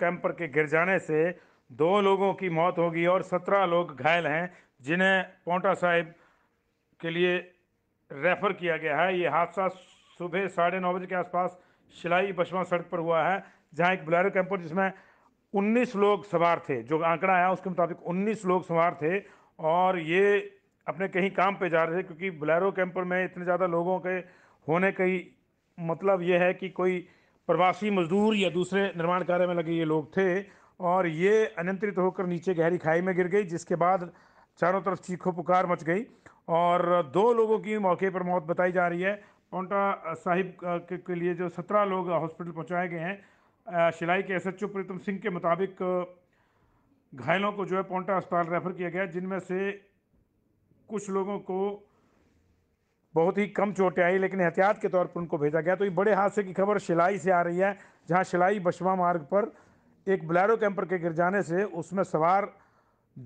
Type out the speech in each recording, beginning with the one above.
camper के गिर जाने से दो लोगों की मौत होगी और सत्रह लोग घायल हैं जिन्हें पोंटा साहिब के लिए रेफर किया गया है ये हादसा सुबह साढ़े नौ बजे के आसपास शिलाई बशवा सड़क पर हुआ है जहां एक बुलेरो कैंपर जिसमें 19 लोग सवार थे जो आंकड़ा आया उसके मुताबिक 19 लोग सवार थे और ये अपने कहीं काम पे जा रहे थे क्योंकि बुलेरो कैंपर में इतने ज़्यादा लोगों के होने का मतलब ये है कि कोई प्रवासी मजदूर या दूसरे निर्माण कार्य में लगे ये लोग थे और ये अनियंत्रित होकर नीचे गहरी खाई में गिर गई जिसके बाद चारों तरफ चीखों पुकार मच गई और दो लोगों की मौके पर मौत बताई जा रही है पौंटा साहिब के, के लिए जो सत्रह लोग हॉस्पिटल पहुंचाए गए हैं शिलाई के एस एच प्रीतम सिंह के मुताबिक घायलों को जो है पौंटा अस्पताल रेफर किया गया जिनमें से कुछ लोगों को बहुत ही कम चोटें आई लेकिन एहतियात के तौर पर उनको भेजा गया तो ये बड़े हादसे की खबर शिलाई से आ रही है जहाँ शिलाई बशवा मार्ग पर एक ब्लैरो कैंपर के गिर जाने से उसमें सवार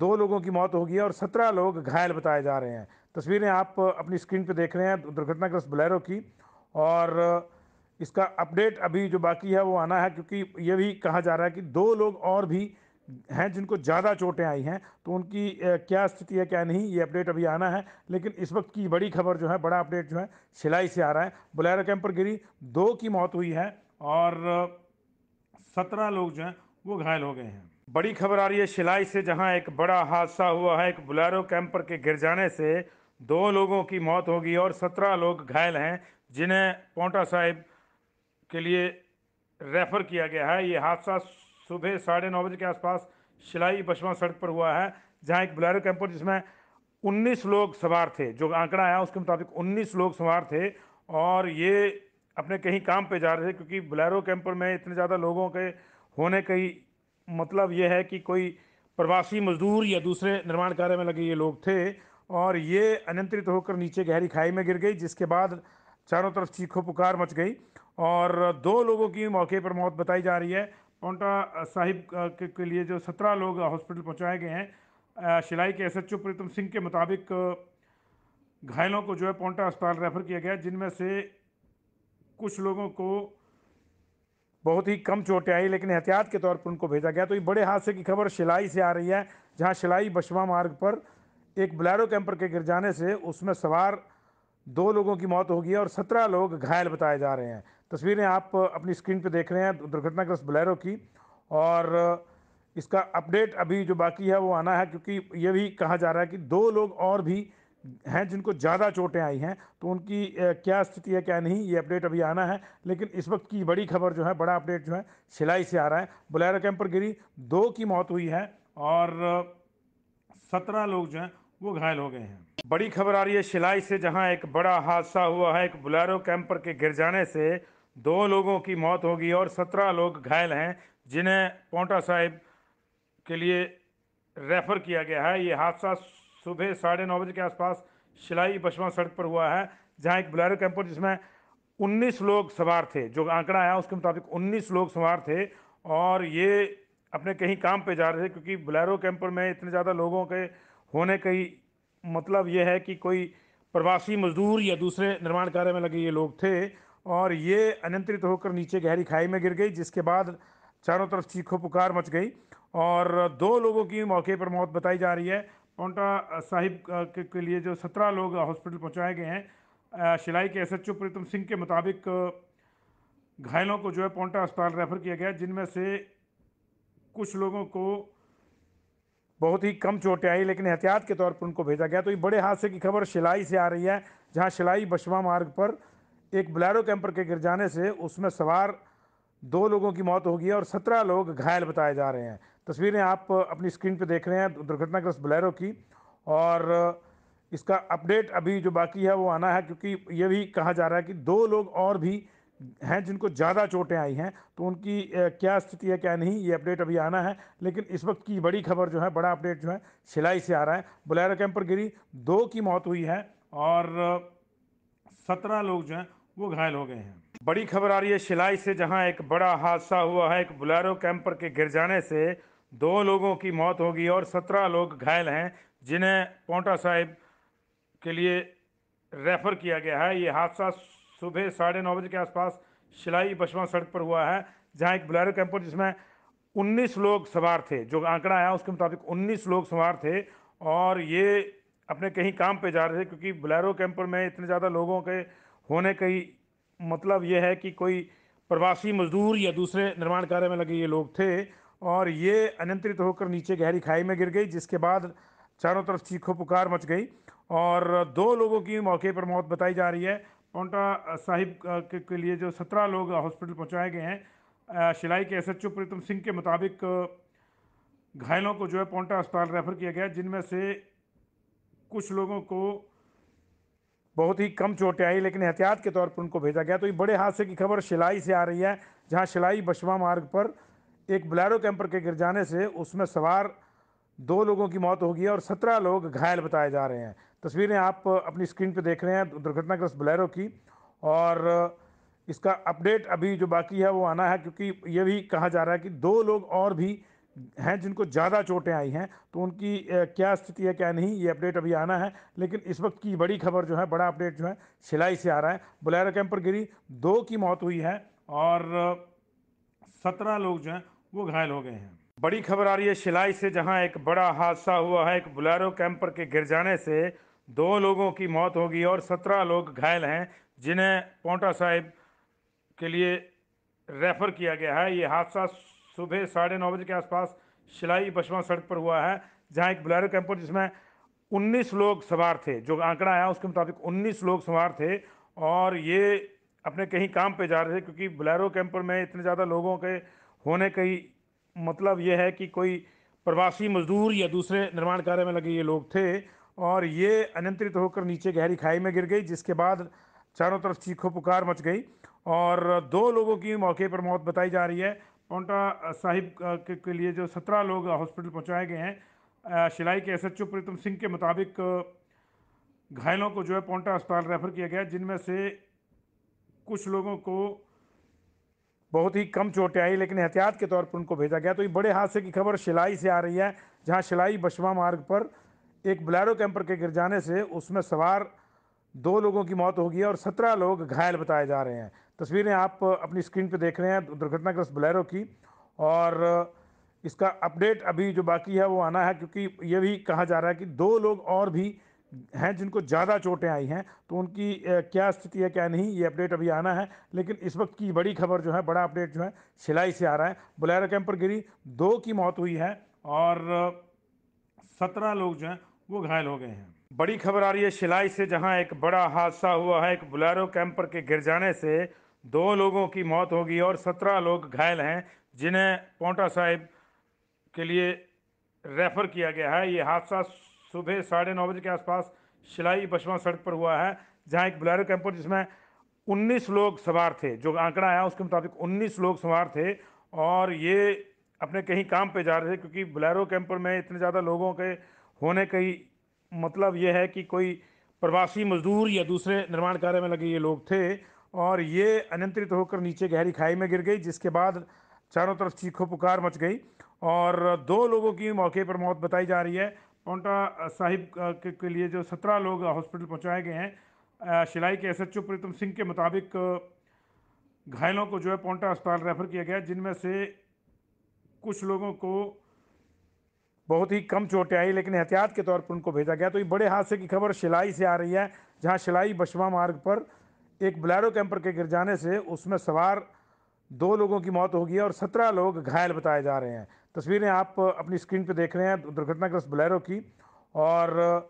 दो लोगों की मौत होगी और सत्रह लोग घायल बताए जा रहे हैं तस्वीरें आप अपनी स्क्रीन पर देख रहे हैं दुर्घटनाग्रस्त ब्लैरो की और इसका अपडेट अभी जो बाकी है वो आना है क्योंकि ये भी कहा जा रहा है कि दो लोग और भी हैं जिनको ज़्यादा चोटें आई हैं तो उनकी क्या स्थिति है क्या नहीं ये अपडेट अभी आना है लेकिन इस वक्त की बड़ी खबर जो है बड़ा अपडेट जो है सिलाई से आ रहा है बुलैरो कैंपर पर गिरी दो की मौत हुई है और सत्रह लोग जो हैं वो घायल हो गए हैं बड़ी खबर आ रही है सिलाई से जहां एक बड़ा हादसा हुआ है एक बुलैरो कैंपर के गिर जाने से दो लोगों की मौत हो गई और सत्रह लोग घायल हैं जिन्हें पोंटा साहिब के लिए रेफर किया गया है ये हादसा सुबह साढ़े नौ बजे के आसपास शिलाई बशवा सड़क पर हुआ है जहां एक बुलेरो कैंपर जिसमें 19 लोग सवार थे जो आंकड़ा आया उसके मुताबिक 19 लोग सवार थे और ये अपने कहीं काम पे जा रहे थे क्योंकि बुलेरो कैंपर में इतने ज़्यादा लोगों के होने का ही मतलब ये है कि कोई प्रवासी मजदूर या दूसरे निर्माण कार्य में लगे ये लोग थे और ये अनियंत्रित होकर नीचे गहरी खाई में गिर गई जिसके बाद चारों तरफ चीखों पुकार मच गई और दो लोगों की मौके पर मौत बताई जा रही है पौंटा साहिब के, के लिए जो सत्रह लोग हॉस्पिटल पहुंचाए गए हैं शिलाई के एस ओ प्रीतम सिंह के मुताबिक घायलों को जो है पौंटा अस्पताल रेफर किया गया जिनमें से कुछ लोगों को बहुत ही कम चोटें आई लेकिन एहतियात के तौर पर उनको भेजा गया तो ये बड़े हादसे की खबर शिलाई से आ रही है जहाँ शिलाई बशवा मार्ग पर एक ब्लैरो कैंपर के गिर जाने से उसमें सवार दो लोगों की मौत हो गई और सत्रह लोग घायल बताए जा रहे हैं तस्वीरें आप अपनी स्क्रीन पर देख रहे हैं दुर्घटनाग्रस्त बोलेरो की और इसका अपडेट अभी जो बाकी है वो आना है क्योंकि ये भी कहा जा रहा है कि दो लोग और भी हैं जिनको ज़्यादा चोटें आई हैं तो उनकी क्या स्थिति है क्या नहीं ये अपडेट अभी आना है लेकिन इस वक्त की बड़ी खबर जो है बड़ा अपडेट जो है शिलाई से आ रहा है बुलेरो कैंप पर गिरी दो की मौत हुई है और सत्रह लोग जो हैं वो घायल हो गए हैं बड़ी खबर आ रही है शिलाई से जहाँ एक बड़ा हादसा हुआ है एक बुलेरो कैंपर के गिर जाने से दो लोगों की मौत होगी और सत्रह लोग घायल हैं जिन्हें पौटा साहिब के लिए रेफर किया गया है ये हादसा सुबह साढ़े नौ बजे के आसपास शिलाई बशवा सड़क पर हुआ है जहाँ एक बुलेरो कैंपर जिसमें 19 लोग सवार थे जो आंकड़ा आया उसके मुताबिक 19 लोग सवार थे और ये अपने कहीं काम पे जा रहे थे क्योंकि बुलेरो कैंपर में इतने ज़्यादा लोगों के होने का ही मतलब ये है कि कोई प्रवासी मजदूर या दूसरे निर्माण कार्य में लगे ये लोग थे और ये अनियंत्रित होकर नीचे गहरी खाई में गिर गई जिसके बाद चारों तरफ चीखों पुकार मच गई और दो लोगों की मौके पर मौत बताई जा रही है पोंटा साहिब के, के लिए जो सत्रह लोग हॉस्पिटल पहुंचाए गए हैं शिलाई के एस एच प्रीतम सिंह के मुताबिक घायलों को जो है पोंटा अस्पताल रेफर किया गया जिनमें से कुछ लोगों को बहुत ही कम चोटें आई लेकिन एहतियात के तौर पर उनको भेजा गया तो ये बड़े हादसे की खबर शिलाई से आ रही है जहाँ शिलाई बशवा मार्ग पर एक बुलेरो कैंपर के गिर जाने से उसमें सवार दो लोगों की मौत होगी और सत्रह लोग घायल बताए जा रहे हैं तस्वीरें आप अपनी स्क्रीन पर देख रहे हैं दुर्घटनाग्रस्त ब्लैरो की और इसका अपडेट अभी जो बाकी है वो आना है क्योंकि ये भी कहा जा रहा है कि दो लोग और भी हैं जिनको ज़्यादा चोटें आई हैं तो उनकी क्या स्थिति है क्या नहीं ये अपडेट अभी आना है लेकिन इस वक्त की बड़ी खबर जो है बड़ा अपडेट जो है शिलाई से आ रहा है बुलेरो कैंपर गिरी दो की मौत हुई है और सत्रह लोग जो हैं वो घायल हो गए हैं बड़ी खबर आ रही है शिलाई से जहां एक बड़ा हादसा हुआ है एक बुलेरो कैंपर के गिर जाने से दो लोगों की मौत होगी और सत्रह लोग घायल हैं जिन्हें पोंटा साहिब के लिए रेफर किया गया है ये हादसा सुबह साढ़े नौ बजे के आसपास शिलाई बशवा सड़क पर हुआ है जहां एक बुलेरो कैंपर जिसमें 19 लोग सवार थे जो आंकड़ा आया उसके मुताबिक 19 लोग सवार थे और ये अपने कहीं काम पे जा रहे थे क्योंकि बुलेरो कैंपर में इतने ज़्यादा लोगों के होने का ही मतलब ये है कि कोई प्रवासी मजदूर या दूसरे निर्माण कार्य में लगे ये लोग थे और ये अनियंत्रित होकर नीचे गहरी खाई में गिर गई जिसके बाद चारों तरफ चीखों पुकार मच गई और दो लोगों की मौके पर मौत बताई जा रही है पौंटा साहिब के, के लिए जो सत्रह लोग हॉस्पिटल पहुंचाए गए हैं शिलाई के एस एच प्रीतम सिंह के मुताबिक घायलों को जो है पौंटा अस्पताल रेफर किया गया जिनमें से कुछ लोगों को बहुत ही कम चोटें आई लेकिन एहतियात के तौर पर उनको भेजा गया तो ये बड़े हादसे की खबर शिलाई से आ रही है जहाँ शिलाई बशवा मार्ग पर एक ब्लैरो कैंपर के गिर जाने से उसमें सवार दो लोगों की मौत हो गई और सत्रह लोग घायल बताए जा रहे हैं तस्वीरें आप अपनी स्क्रीन पर देख रहे हैं दुर्घटनाग्रस्त ब्लैरो की और इसका अपडेट अभी जो बाकी है वो आना है क्योंकि ये भी कहा जा रहा है कि दो लोग और भी हैं जिनको ज़्यादा चोटें आई हैं तो उनकी क्या स्थिति है क्या नहीं ये अपडेट अभी आना है लेकिन इस वक्त की बड़ी खबर जो है बड़ा अपडेट जो है सिलाई से आ रहा है बुलेरो कैंप पर गिरी दो की मौत हुई है और सत्रह लोग जो हैं वो घायल हो गए हैं बड़ी खबर आ रही है शिलाई से जहां एक बड़ा हादसा हुआ है एक बुलेरो कैंपर के गिर जाने से दो लोगों की मौत हो गई और सत्रह लोग घायल हैं जिन्हें पोंटा साहिब के लिए रेफर किया गया है ये हादसा सुबह साढ़े नौ बजे के आसपास शिलाई बशवा सड़क पर हुआ है जहाँ एक बुलेरो कैंपर जिसमें 19 लोग सवार थे जो आंकड़ा आया उसके मुताबिक 19 लोग सवार थे और ये अपने कहीं काम पे जा रहे थे क्योंकि बुलेरो कैंपर में इतने ज़्यादा लोगों के होने का ही मतलब ये है कि कोई प्रवासी मजदूर या दूसरे निर्माण कार्य में लगे ये लोग थे और ये अनियंत्रित होकर नीचे गहरी खाई में गिर गई जिसके बाद चारों तरफ चीखों पुकार मच गई और दो लोगों की मौके पर मौत बताई जा रही है पोंटा साहिब के, के लिए जो सत्रह लोग हॉस्पिटल पहुंचाए गए हैं शिलाई के एसएचओ प्रीतम सिंह के मुताबिक घायलों को जो है पोंटा अस्पताल रेफर किया गया जिनमें से कुछ लोगों को बहुत ही कम चोटें आई लेकिन एहतियात के तौर पर उनको भेजा गया तो ये बड़े हादसे की खबर शिलाई से आ रही है जहाँ शिलाई बशवा मार्ग पर एक ब्लैरो कैंपर के गिर जाने से उसमें सवार दो लोगों की मौत हो गई और सत्रह लोग घायल बताए जा रहे हैं तस्वीरें आप अपनी स्क्रीन पर देख रहे हैं दुर्घटनाग्रस्त बुलैरो की और इसका अपडेट अभी जो बाकी है वो आना है क्योंकि ये भी कहा जा रहा है कि दो लोग और भी हैं जिनको ज़्यादा चोटें आई हैं तो उनकी क्या स्थिति है क्या नहीं ये अपडेट अभी आना है लेकिन इस वक्त की बड़ी खबर जो है बड़ा अपडेट जो है शिलाई से आ रहा है बुलेरो कैंप पर गिरी दो की मौत हुई है और सत्रह लोग जो हैं वो घायल हो गए हैं बड़ी खबर आ रही है शिलाई से जहां एक बड़ा हादसा हुआ है एक बुलैरो कैंपर के गिर जाने से दो लोगों की मौत होगी और सत्रह लोग घायल हैं जिन्हें पौटा साहिब के लिए रेफर किया गया है ये हादसा सुबह साढ़े नौ बजे के आसपास शिलाई बशवा सड़क पर हुआ है जहां एक बुलेरो कैंपर जिसमें 19 लोग सवार थे जो आंकड़ा आया उसके मुताबिक 19 लोग सवार थे और ये अपने कहीं काम पे जा रहे थे क्योंकि बुलेरो कैंपर में इतने ज़्यादा लोगों के होने का मतलब ये है कि कोई प्रवासी मजदूर या दूसरे निर्माण कार्य में लगे ये लोग थे और ये अनियंत्रित होकर नीचे गहरी खाई में गिर गई जिसके बाद चारों तरफ चीखों पुकार मच गई और दो लोगों की मौके पर मौत बताई जा रही है पौंटा साहिब के, के लिए जो सत्रह लोग हॉस्पिटल पहुंचाए गए हैं शिलाई के एस एच प्रीतम सिंह के मुताबिक घायलों को जो है पौंटा अस्पताल रेफर किया गया जिनमें से कुछ लोगों को बहुत ही कम चोटें आई लेकिन एहतियात के तौर पर उनको भेजा गया तो ये बड़े हादसे की खबर शिलाई से आ रही है जहाँ शिलाई बशवा मार्ग पर एक बुलेरो कैंपर के गिर जाने से उसमें सवार दो लोगों की मौत हो गई है और सत्रह लोग घायल बताए जा रहे हैं तस्वीरें आप अपनी स्क्रीन पर देख रहे हैं दुर्घटनाग्रस्त बुलेरो की और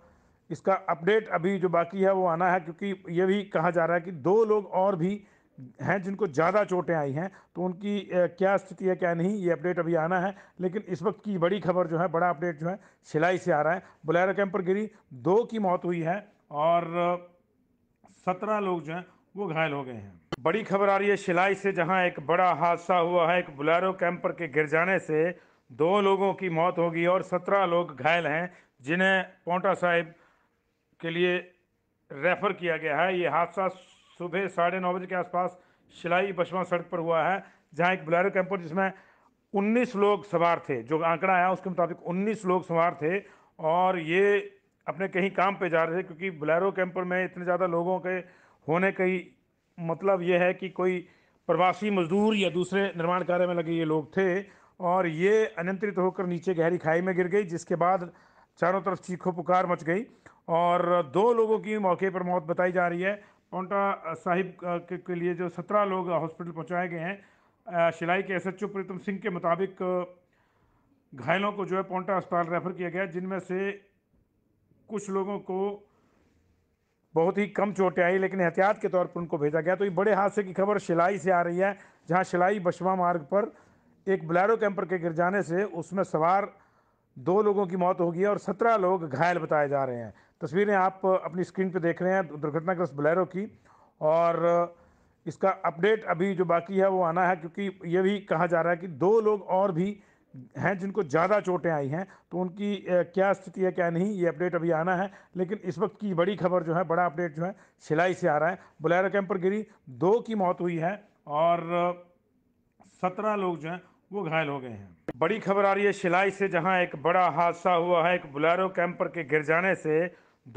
इसका अपडेट अभी जो बाकी है वो आना है क्योंकि ये भी कहा जा रहा है कि दो लोग और भी हैं जिनको ज़्यादा चोटें आई हैं तो उनकी क्या स्थिति है क्या नहीं ये अपडेट अभी आना है लेकिन इस वक्त की बड़ी खबर जो है बड़ा अपडेट जो है सिलाई से आ रहा है बुलेरो कैंपर गिरी दो की मौत हुई है और सत्रह लोग जो हैं वो घायल हो गए हैं बड़ी खबर आ रही है शिलाई से जहां एक बड़ा हादसा हुआ है एक बुलेरो कैंपर के गिर जाने से दो लोगों की मौत होगी और सत्रह लोग घायल हैं जिन्हें पौटा साहिब के लिए रेफर किया गया है ये हादसा सुबह साढ़े नौ बजे के आसपास शिलाई बशवा सड़क पर हुआ है जहाँ एक बुलेरो कैंपर जिसमें 19 लोग सवार थे जो आंकड़ा आया उसके मुताबिक 19 लोग सवार थे और ये अपने कहीं काम पे जा रहे थे क्योंकि बुलेरो कैंपर में इतने ज़्यादा लोगों के होने का ही मतलब ये है कि कोई प्रवासी मजदूर या दूसरे निर्माण कार्य में लगे ये लोग थे और ये अनियंत्रित होकर नीचे गहरी खाई में गिर गई जिसके बाद चारों तरफ चीखों पुकार मच गई और दो लोगों की मौके पर मौत बताई जा रही है पौंटा साहिब के, के लिए जो सत्रह लोग हॉस्पिटल पहुंचाए गए हैं शिलाई के एस एच प्रीतम सिंह के मुताबिक घायलों को जो है पौंटा अस्पताल रेफर किया गया जिनमें से कुछ लोगों को बहुत ही कम चोटें आई लेकिन एहतियात के तौर पर उनको भेजा गया तो ये बड़े हादसे की खबर शिलाई से आ रही है जहाँ शिलाई बशवा मार्ग पर एक बलैरो कैंपर के गिर जाने से उसमें सवार दो लोगों की मौत हो गई और सत्रह लोग घायल बताए जा रहे हैं तस्वीरें आप अपनी स्क्रीन पर देख रहे हैं दुर्घटनाग्रस्त ब्लैरो की और इसका अपडेट अभी जो बाकी है वो आना है क्योंकि ये भी कहा जा रहा है कि दो लोग और भी हैं जिनको ज़्यादा चोटें आई हैं तो उनकी क्या स्थिति है क्या नहीं ये अपडेट अभी आना है लेकिन इस वक्त की बड़ी खबर जो है बड़ा अपडेट जो है शिलाई से आ रहा है बुलेरो कैंप पर गिरी दो की मौत हुई है और सत्रह लोग जो हैं वो घायल हो गए हैं बड़ी खबर आ रही है सिलाई से जहां एक बड़ा हादसा हुआ है एक बुलेरो कैंपर के गिर जाने से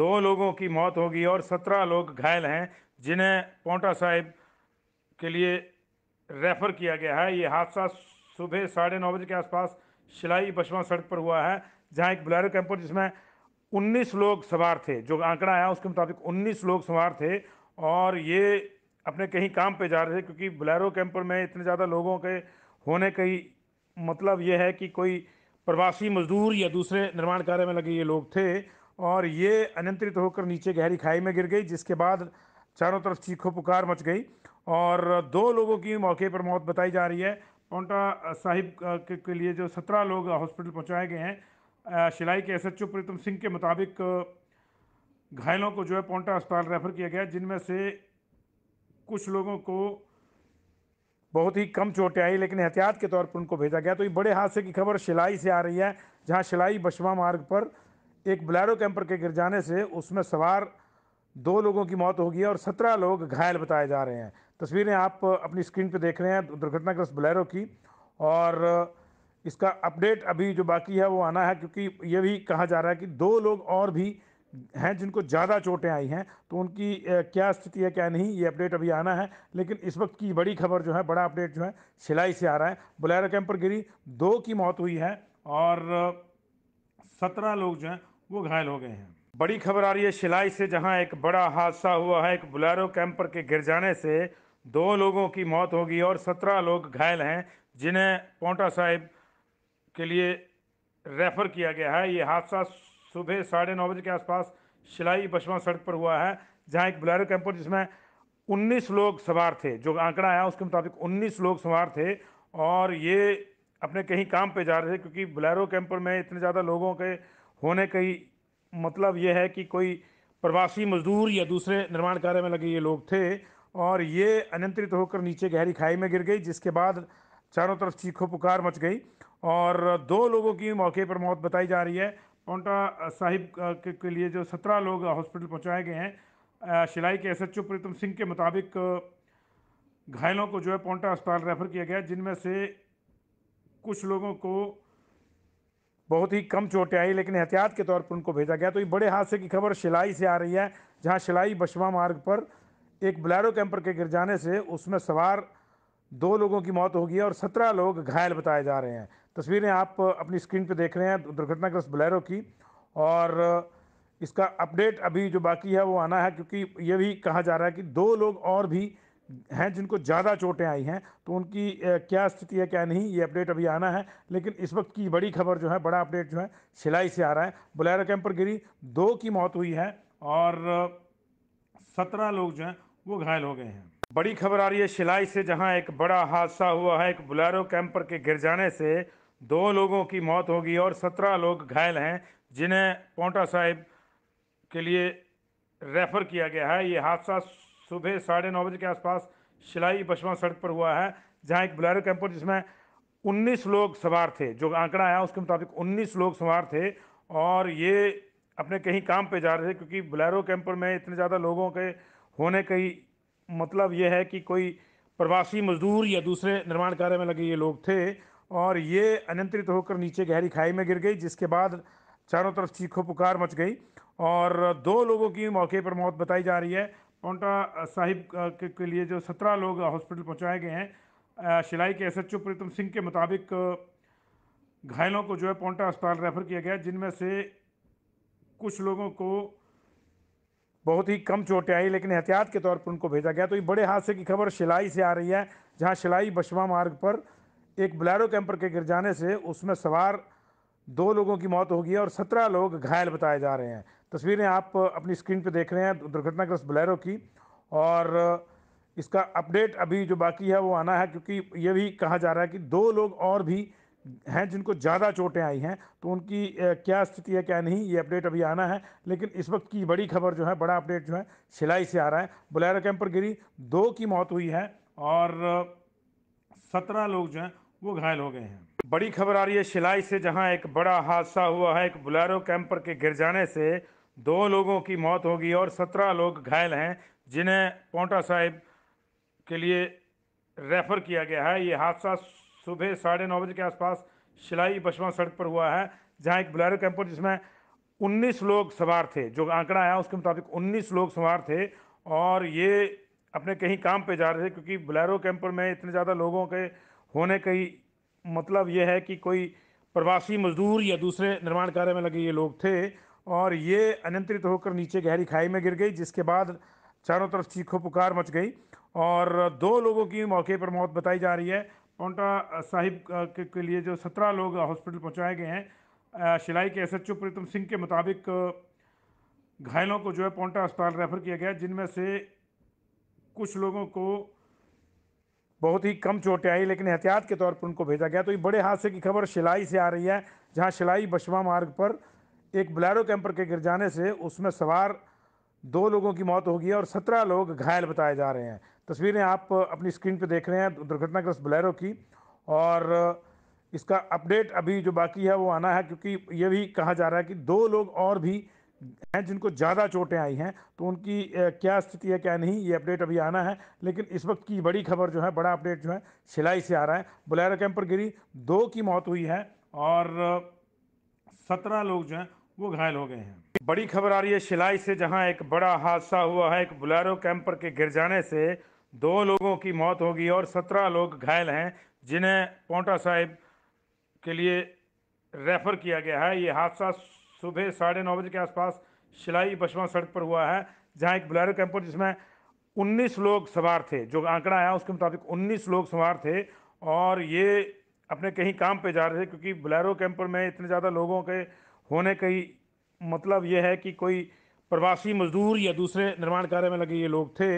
दो लोगों की मौत होगी और सत्रह लोग घायल हैं जिन्हें पोंटा साहिब के लिए रेफर किया गया है ये हादसा सुबह साढ़े नौ बजे के आसपास शिलाई बशवा सड़क पर हुआ है जहां एक बुलेरो कैंप जिसमें 19 लोग सवार थे जो आंकड़ा आया उसके मुताबिक 19 लोग सवार थे और ये अपने कहीं काम पे जा रहे थे क्योंकि बुलेरो कैंपर में इतने ज़्यादा लोगों के होने का ही मतलब ये है कि कोई प्रवासी मजदूर या दूसरे निर्माण कार्य में लगे ये लोग थे और ये अनियंत्रित होकर नीचे गहरी खाई में गिर गई जिसके बाद चारों तरफ चीखों पुकार मच गई और दो लोगों की मौके पर मौत बताई जा रही है पोंटा साहिब के, के लिए जो सत्रह लोग हॉस्पिटल पहुंचाए गए हैं शिलाई के एसएचओ प्रीतम सिंह के मुताबिक घायलों को जो है पोंटा अस्पताल रेफर किया गया जिनमें से कुछ लोगों को बहुत ही कम चोटें आई लेकिन एहतियात के तौर पर उनको भेजा गया तो ये बड़े हादसे की खबर शिलाई से आ रही है जहाँ शिलाई बशवा मार्ग पर एक ब्लैरो कैंपर के गिर जाने से उसमें सवार दो लोगों की मौत हो है और सत्रह लोग घायल बताए जा रहे हैं तस्वीरें आप अपनी स्क्रीन पर देख रहे हैं दुर्घटनाग्रस्त बुलैरो की और इसका अपडेट अभी जो बाकी है वो आना है क्योंकि ये भी कहा जा रहा है कि दो लोग और भी हैं जिनको ज़्यादा चोटें आई हैं तो उनकी क्या स्थिति है क्या नहीं ये अपडेट अभी आना है लेकिन इस वक्त की बड़ी खबर जो है बड़ा अपडेट जो है शिलाई से आ रहा है बुलेरो कैंप पर गिरी दो की मौत हुई है और सत्रह लोग जो हैं वो घायल हो गए हैं बड़ी खबर आ रही है शिलाई से जहां एक बड़ा हादसा हुआ है एक बुलैरो कैंपर के गिर जाने से दो लोगों की मौत होगी और सत्रह लोग घायल हैं जिन्हें पौटा साहिब के लिए रेफर किया गया है ये हादसा सुबह साढ़े नौ बजे के आसपास शिलाई बशवा सड़क पर हुआ है जहां एक बुलेरो कैंपर जिसमें 19 लोग सवार थे जो आंकड़ा आया उसके मुताबिक 19 लोग सवार थे और ये अपने कहीं काम पे जा रहे थे क्योंकि बुलेरो कैंपर में इतने ज़्यादा लोगों के होने का ही मतलब ये है कि कोई प्रवासी मजदूर या दूसरे निर्माण कार्य में लगे ये लोग थे और ये अनियंत्रित होकर नीचे गहरी खाई में गिर गई जिसके बाद चारों तरफ चीखों पुकार मच गई और दो लोगों की मौके पर मौत बताई जा रही है पौंटा साहिब के, के लिए जो सत्रह लोग हॉस्पिटल पहुंचाए गए हैं शिलाई के एस एच प्रीतम सिंह के मुताबिक घायलों को जो है पौंटा अस्पताल रेफर किया गया जिनमें से कुछ लोगों को बहुत ही कम चोटें आई लेकिन एहतियात के तौर पर उनको भेजा गया तो ये बड़े हादसे की खबर शिलाई से आ रही है जहाँ शिलाई बशवा मार्ग पर एक बुलेरो कैंपर के गिर जाने से उसमें सवार दो लोगों की मौत हो गई है और सत्रह लोग घायल बताए जा रहे हैं तस्वीरें आप अपनी स्क्रीन पर देख रहे हैं दुर्घटनाग्रस्त बुलेरो की और इसका अपडेट अभी जो बाकी है वो आना है क्योंकि ये भी कहा जा रहा है कि दो लोग और भी हैं जिनको ज़्यादा चोटें आई हैं तो उनकी क्या स्थिति है क्या नहीं ये अपडेट अभी आना है लेकिन इस वक्त की बड़ी खबर जो है बड़ा अपडेट जो है सिलाई से आ रहा है बुलेरो कैंपर गिरी दो की मौत हुई है और सत्रह लोग जो हैं वो घायल हो गए हैं बड़ी खबर आ रही है शिलाई से जहां एक बड़ा हादसा हुआ है एक बुलेरो कैंपर के गिर जाने से दो लोगों की मौत होगी और सत्रह लोग घायल हैं जिन्हें पोंटा साहिब के लिए रेफर किया गया है ये हादसा सुबह साढ़े नौ बजे के आसपास शिलाई बशवा सड़क पर हुआ है जहाँ एक बुलेरो कैंपर जिसमें 19 लोग सवार थे जो आंकड़ा आया उसके मुताबिक 19 लोग सवार थे और ये अपने कहीं काम पे जा रहे थे क्योंकि बुलेरो कैंपर में इतने ज़्यादा लोगों के होने का ही मतलब ये है कि कोई प्रवासी मजदूर या दूसरे निर्माण कार्य में लगे ये लोग थे और ये अनियंत्रित होकर नीचे गहरी खाई में गिर गई जिसके बाद चारों तरफ चीखों पुकार मच गई और दो लोगों की मौके पर मौत बताई जा रही है पोंटा साहिब के, के लिए जो सत्रह लोग हॉस्पिटल पहुंचाए गए हैं शिलाई के एस एच प्रीतम सिंह के मुताबिक घायलों को जो है पोंटा अस्पताल रेफर किया गया जिनमें से कुछ लोगों को बहुत ही कम चोटें आई लेकिन एहतियात के तौर पर उनको भेजा गया तो ये बड़े हादसे की खबर शिलाई से आ रही है जहाँ शिलाई बशवा मार्ग पर एक ब्लैरो कैंपर के गिर जाने से उसमें सवार दो लोगों की मौत हो गई और सत्रह लोग घायल बताए जा रहे हैं तस्वीरें आप अपनी स्क्रीन पर देख रहे हैं दुर्घटनाग्रस्त ब्लैरो की और इसका अपडेट अभी जो बाकी है वो आना है क्योंकि ये भी कहा जा रहा है कि दो लोग और भी हैं जिनको ज़्यादा चोटें आई हैं तो उनकी क्या स्थिति है क्या नहीं ये अपडेट अभी आना है लेकिन इस वक्त की बड़ी खबर जो है बड़ा अपडेट जो है सिलाई से आ रहा है बुलेरो कैंप पर गिरी दो की मौत हुई है और सत्रह लोग जो हैं वो घायल हो गए हैं बड़ी खबर आ रही है शिलाई से जहां एक बड़ा हादसा हुआ है एक बुलैरो कैंपर के गिर जाने से दो लोगों की मौत होगी और सत्रह लोग घायल हैं जिन्हें पोंटा साहिब के लिए रेफर किया गया है ये हादसा सुबह साढ़े नौ बजे के आसपास शिलाई बशवा सड़क पर हुआ है जहां एक बुलेरो कैंपर जिसमें 19 लोग सवार थे जो आंकड़ा आया उसके मुताबिक 19 लोग सवार थे और ये अपने कहीं काम पे जा रहे थे क्योंकि बुलेरो कैंपर में इतने ज़्यादा लोगों के होने का मतलब ये है कि कोई प्रवासी मजदूर या दूसरे निर्माण कार्य में लगे ये लोग थे और ये अनियंत्रित होकर नीचे गहरी खाई में गिर गई जिसके बाद चारों तरफ चीखों पुकार मच गई और दो लोगों की मौके पर मौत बताई जा रही है पौंटा साहिब के, के लिए जो सत्रह लोग हॉस्पिटल पहुंचाए गए हैं शिलाई के एस ओ प्रीतम सिंह के मुताबिक घायलों को जो है पौंटा अस्पताल रेफर किया गया जिनमें से कुछ लोगों को बहुत ही कम चोटें आई लेकिन एहतियात के तौर पर उनको भेजा गया तो ये बड़े हादसे की खबर शिलाई से आ रही है जहाँ शिलाई बशवा मार्ग पर एक ब्लैरो कैंपर के गिर जाने से उसमें सवार दो लोगों की मौत हो गई और सत्रह लोग घायल बताए जा रहे हैं तस्वीरें आप अपनी स्क्रीन पे देख रहे हैं दुर्घटनाग्रस्त बलैरो की और इसका अपडेट अभी जो बाकी है वो आना है क्योंकि ये भी कहा जा रहा है कि दो लोग और भी हैं जिनको ज़्यादा चोटें आई हैं तो उनकी क्या स्थिति है क्या नहीं ये अपडेट अभी आना है लेकिन इस वक्त की बड़ी खबर जो है बड़ा अपडेट जो है सिलाई से आ रहा है बोलेरो कैंपर पर गिरी दो की मौत हुई है और सत्रह लोग जो हैं वो घायल हो गए हैं बड़ी खबर आ रही है सिलाई से जहां एक बड़ा हादसा हुआ है एक बुलैरो कैंपर के गिर जाने से दो लोगों की मौत होगी और सत्रह लोग घायल हैं जिन्हें पोंटा साहिब के लिए रेफर किया गया है ये हादसा सुबह साढ़े नौ बजे के आसपास शिलाई बशवा सड़क पर हुआ है जहां एक बुलेरो कैंपर जिसमें 19 लोग सवार थे जो आंकड़ा आया उसके मुताबिक 19 लोग सवार थे और ये अपने कहीं काम पे जा रहे थे क्योंकि बुलेरो कैंपर में इतने ज़्यादा लोगों के होने का ही मतलब ये है कि कोई प्रवासी मजदूर या दूसरे निर्माण कार्य में लगे ये लोग थे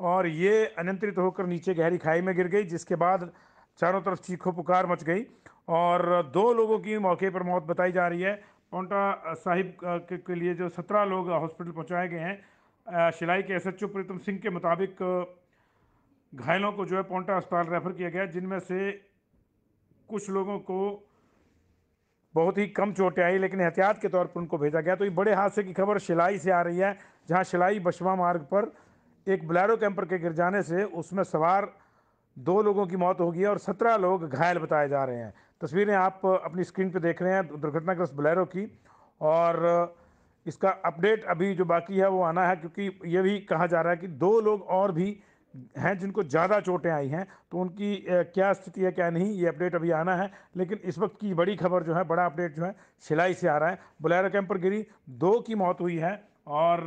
और ये अनियंत्रित होकर नीचे गहरी खाई में गिर गई जिसके बाद चारों तरफ चीखों पुकार मच गई और दो लोगों की मौके पर मौत बताई जा रही है पौंटा साहिब के, के लिए जो सत्रह लोग हॉस्पिटल पहुंचाए गए हैं शिलाई के एस एच प्रीतम सिंह के मुताबिक घायलों को जो है पौंटा अस्पताल रेफर किया गया जिनमें से कुछ लोगों को बहुत ही कम चोटें आई लेकिन एहतियात के तौर पर उनको भेजा गया तो ये बड़े हादसे की खबर शिलाई से आ रही है जहाँ शिलाई बशवा मार्ग पर एक बुलेरो कैंपर के गिर जाने से उसमें सवार दो लोगों की मौत हो गई और सत्रह लोग घायल बताए जा रहे हैं तस्वीरें आप अपनी स्क्रीन पर देख रहे हैं दुर्घटनाग्रस्त बुलैरो की और इसका अपडेट अभी जो बाकी है वो आना है क्योंकि ये भी कहा जा रहा है कि दो लोग और भी हैं जिनको ज़्यादा चोटें आई हैं तो उनकी क्या स्थिति है क्या नहीं ये अपडेट अभी आना है लेकिन इस वक्त की बड़ी खबर जो है बड़ा अपडेट जो है शिलाई से आ रहा है बुलैरो कैंपर गिरी दो की मौत हुई है और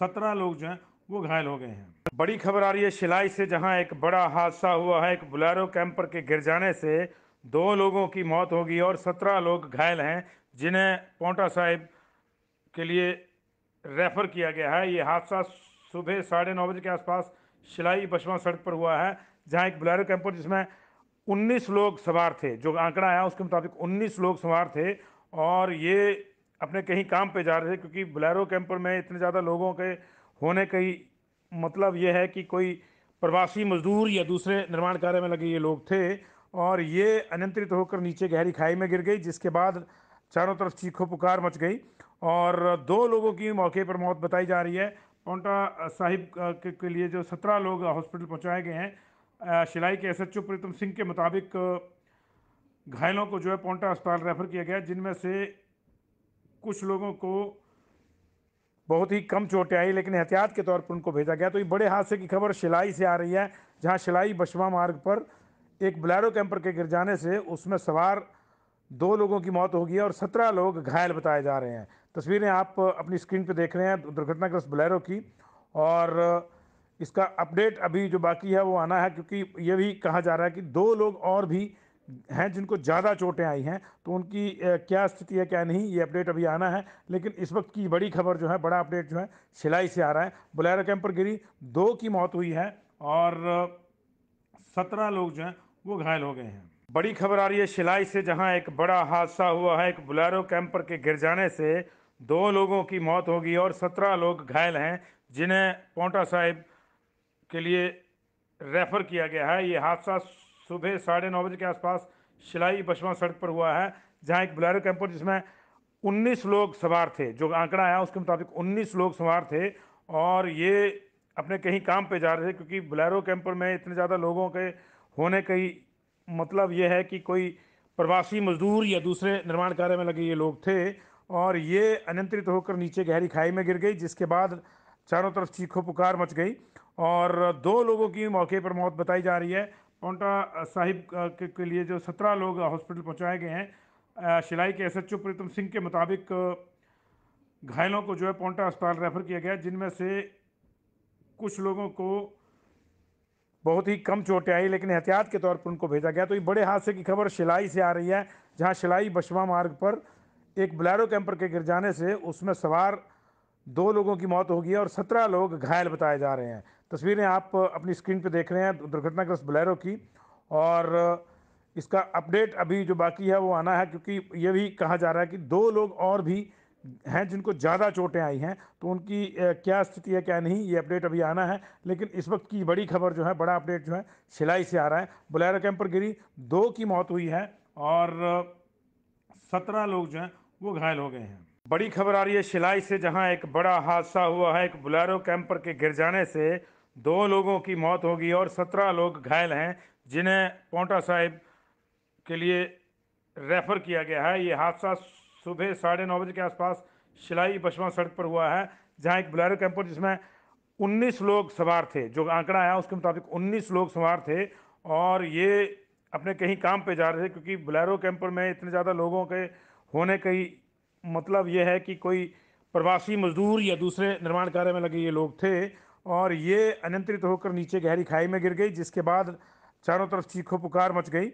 सत्रह लोग जो हैं वो घायल हो गए हैं बड़ी खबर आ रही है शिलाई से जहां एक बड़ा हादसा हुआ है एक बुलेरो कैंपर के गिर जाने से दो लोगों की मौत हो गई और सत्रह लोग घायल हैं जिन्हें पौटा साहिब के लिए रेफर किया गया है ये हादसा सुबह साढ़े नौ बजे के आसपास शिलाई बशवा सड़क पर हुआ है जहाँ एक बुलेरो कैंपर जिसमें उन्नीस लोग सवार थे जो आंकड़ा आया उसके मुताबिक उन्नीस लोग सवार थे और ये अपने कहीं काम पे जा रहे थे क्योंकि बुलेरो कैंपर में इतने ज़्यादा लोगों के होने का ही मतलब ये है कि कोई प्रवासी मजदूर या दूसरे निर्माण कार्य में लगे ये लोग थे और ये अनियंत्रित होकर नीचे गहरी खाई में गिर गई जिसके बाद चारों तरफ चीखों पुकार मच गई और दो लोगों की मौके पर मौत बताई जा रही है पोंटा साहिब के, लिए जो सत्रह लोग हॉस्पिटल पहुंचाए गए हैं शिलाई के एस एच प्रीतम सिंह के मुताबिक घायलों को जो है पोंटा अस्पताल रेफर किया गया जिनमें से कुछ लोगों को बहुत ही कम चोटें आई लेकिन एहतियात के तौर पर उनको भेजा गया तो ये बड़े हादसे की खबर शिलाई से आ रही है जहाँ शिलाई बशवा मार्ग पर एक ब्लैरो कैंपर के गिर जाने से उसमें सवार दो लोगों की मौत हो है और सत्रह लोग घायल बताए जा रहे हैं तस्वीरें आप अपनी स्क्रीन पर देख रहे हैं दुर्घटनाग्रस्त बुलेरो की और इसका अपडेट अभी जो बाकी है वो आना है क्योंकि ये भी कहा जा रहा है कि दो लोग और भी हैं जिनको ज़्यादा चोटें आई हैं तो उनकी क्या स्थिति है क्या नहीं ये अपडेट अभी आना है लेकिन इस वक्त की बड़ी खबर जो है बड़ा अपडेट जो है सिलाई से आ रहा है बुलेरो कैंप पर गिरी दो की मौत हुई है और सत्रह लोग जो हैं वो घायल हो गए हैं बड़ी खबर आ रही है शिलाई से जहाँ एक बड़ा हादसा हुआ है एक बुलैरो कैंपर के गिर जाने से दो लोगों की मौत होगी और सत्रह लोग घायल हैं जिन्हें पोंटा साहिब के लिए रेफर किया गया है ये हादसा सुबह साढ़े नौ बजे के आसपास शिलाई बशवा सड़क पर हुआ है जहां एक बुलेरो कैंपर जिसमें 19 लोग सवार थे जो आंकड़ा आया उसके मुताबिक 19 लोग सवार थे और ये अपने कहीं काम पे जा रहे थे क्योंकि बुलेरो कैंपर में इतने ज़्यादा लोगों के होने का ही मतलब ये है कि कोई प्रवासी मजदूर या दूसरे निर्माण कार्य में लगे ये लोग थे और ये अनियंत्रित होकर नीचे गहरी खाई में गिर गई जिसके बाद चारों तरफ चीखों पुकार मच गई और दो लोगों की मौके पर मौत बताई जा रही है पौंटा साहिब के, के लिए जो सत्रह लोग हॉस्पिटल पहुंचाए गए हैं शिलाई के एस ओ प्रीतम सिंह के मुताबिक घायलों को जो है पौंटा अस्पताल रेफर किया गया जिनमें से कुछ लोगों को बहुत ही कम चोटें आई लेकिन एहतियात के तौर पर उनको भेजा गया तो ये बड़े हादसे की खबर शिलाई से आ रही है जहाँ शिलाई बशवा मार्ग पर एक ब्लैरो कैंपर के गिर जाने से उसमें सवार दो लोगों की मौत हो गई और सत्रह लोग घायल बताए जा रहे हैं तस्वीरें आप अपनी स्क्रीन पर देख रहे हैं दुर्घटनाग्रस्त बोलेरो की और इसका अपडेट अभी जो बाकी है वो आना है क्योंकि ये भी कहा जा रहा है कि दो लोग और भी हैं जिनको ज़्यादा चोटें आई हैं तो उनकी क्या स्थिति है क्या नहीं ये अपडेट अभी आना है लेकिन इस वक्त की बड़ी खबर जो है बड़ा अपडेट जो है शिलाई से आ रहा है बुलेरो कैंप पर गिरी दो की मौत हुई है और सत्रह लोग जो हैं वो घायल हो गए हैं बड़ी खबर आ रही है शिलाई से जहां एक बड़ा हादसा हुआ है एक बुलेरो कैंपर के गिर जाने से दो लोगों की मौत होगी और सत्रह लोग घायल हैं जिन्हें पोंटा साहिब के लिए रेफर किया गया है ये हादसा सुबह साढ़े नौ बजे के आसपास शिलाई बशवा सड़क पर हुआ है जहाँ एक बुलेरो कैंपर जिसमें 19 लोग सवार थे जो आंकड़ा आया उसके मुताबिक 19 लोग सवार थे और ये अपने कहीं काम पे जा रहे थे क्योंकि बुलेरो कैंपर में इतने ज़्यादा लोगों के होने का ही मतलब ये है कि कोई प्रवासी मजदूर या दूसरे निर्माण कार्य में लगे ये लोग थे और ये अनियंत्रित होकर नीचे गहरी खाई में गिर गई जिसके बाद चारों तरफ चीखों पुकार मच गई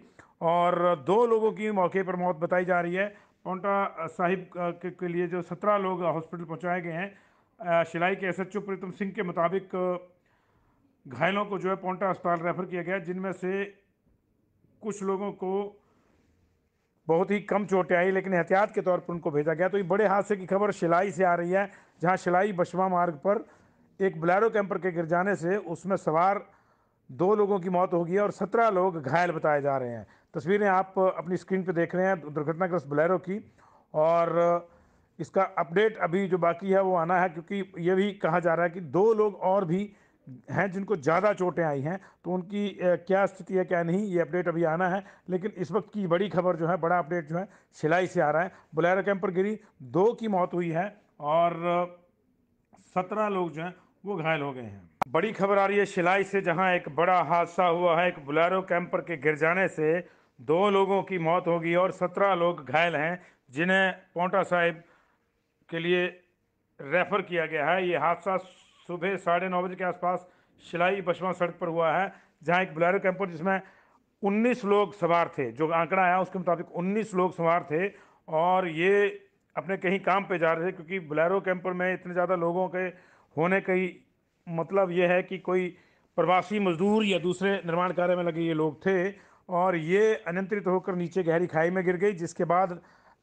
और दो लोगों की मौके पर मौत बताई जा रही है पौंटा साहिब के, के लिए जो सत्रह लोग हॉस्पिटल पहुंचाए गए हैं शिलाई के एस एच प्रीतम सिंह के मुताबिक घायलों को जो है पौंटा अस्पताल रेफर किया गया जिनमें से कुछ लोगों को बहुत ही कम चोटें आई लेकिन एहतियात के तौर पर उनको भेजा गया तो ये बड़े हादसे की खबर शिलाई से आ रही है जहाँ शिलाई बशवा मार्ग पर एक बुलेरो कैंपर के गिर जाने से उसमें सवार दो लोगों की मौत होगी और सत्रह लोग घायल बताए जा रहे हैं तस्वीरें आप अपनी स्क्रीन पर देख रहे हैं दुर्घटनाग्रस्त बुलेरो की और इसका अपडेट अभी जो बाकी है वो आना है क्योंकि ये भी कहा जा रहा है कि दो लोग और भी हैं जिनको ज़्यादा चोटें आई हैं तो उनकी क्या स्थिति है क्या नहीं ये अपडेट अभी आना है लेकिन इस वक्त की बड़ी खबर जो है बड़ा अपडेट जो है सिलाई से आ रहा है बुलेरो कैंपर गिरी दो की मौत हुई है और सत्रह लोग जो हैं वो घायल हो गए हैं बड़ी खबर आ रही है शिलाई से जहां एक बड़ा हादसा हुआ है एक बुलेरो कैंपर के गिर जाने से दो लोगों की मौत होगी और सत्रह लोग घायल हैं जिन्हें पोंटा साहिब के लिए रेफर किया गया है ये हादसा सुबह साढ़े नौ बजे के आसपास शिलाई बशवा सड़क पर हुआ है जहां एक बुलेरो कैंपर जिसमें उन्नीस लोग सवार थे जो आंकड़ा आया उसके मुताबिक उन्नीस लोग सवार थे और ये अपने कहीं काम पे जा रहे थे क्योंकि बुलेरो कैंपर में इतने ज़्यादा लोगों के होने का ही मतलब ये है कि कोई प्रवासी मजदूर या दूसरे निर्माण कार्य में लगे ये लोग थे और ये अनियंत्रित होकर नीचे गहरी खाई में गिर गई जिसके बाद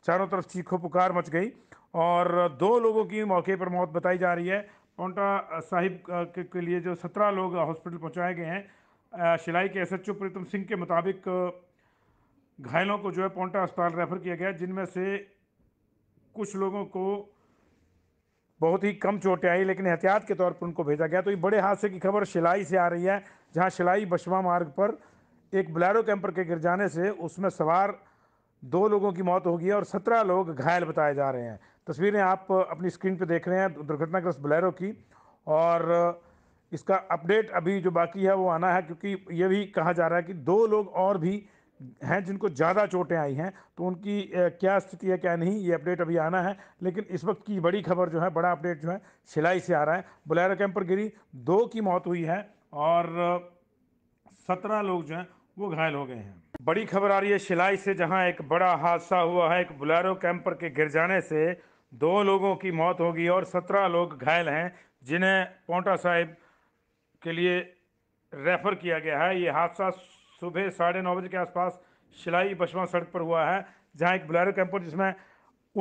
चारों तरफ चीखों पुकार मच गई और दो लोगों की मौके पर मौत बताई जा रही है पौंटा साहिब के, के लिए जो सत्रह लोग हॉस्पिटल पहुंचाए गए हैं शिलाई के एस एच प्रीतम सिंह के मुताबिक घायलों को जो है पौंटा अस्पताल रेफर किया गया जिनमें से कुछ लोगों को बहुत ही कम चोटें आई लेकिन एहतियात के तौर पर उनको भेजा गया तो ये बड़े हादसे की खबर शिलाई से आ रही है जहाँ शिलाई बशवा मार्ग पर एक ब्लैरो कैंपर के गिर जाने से उसमें सवार दो लोगों की मौत होगी और सत्रह लोग घायल बताए जा रहे हैं तस्वीरें आप अपनी स्क्रीन पर देख रहे हैं दुर्घटनाग्रस्त ब्लैरो की और इसका अपडेट अभी जो बाकी है वो आना है क्योंकि ये भी कहा जा रहा है कि दो लोग और भी हैं जिनको ज़्यादा चोटें आई हैं तो उनकी क्या स्थिति है क्या नहीं ये अपडेट अभी आना है लेकिन इस वक्त की बड़ी खबर जो है बड़ा अपडेट जो है सिलाई से आ रहा है बुलैरो कैंपर गिरी दो की मौत हुई है और सत्रह लोग जो हैं वो घायल हो गए हैं बड़ी खबर आ रही है सिलाई से जहाँ एक बड़ा हादसा हुआ है एक बुलैरो कैंपर के गिर जाने से दो लोगों की मौत हो गई और सत्रह लोग घायल हैं जिन्हें पौटा साहिब के लिए रेफर किया गया है ये हादसा सुबह साढ़े नौ बजे के आसपास शिलाई बशवा सड़क पर हुआ है जहां एक बुलेरो कैंपर जिसमें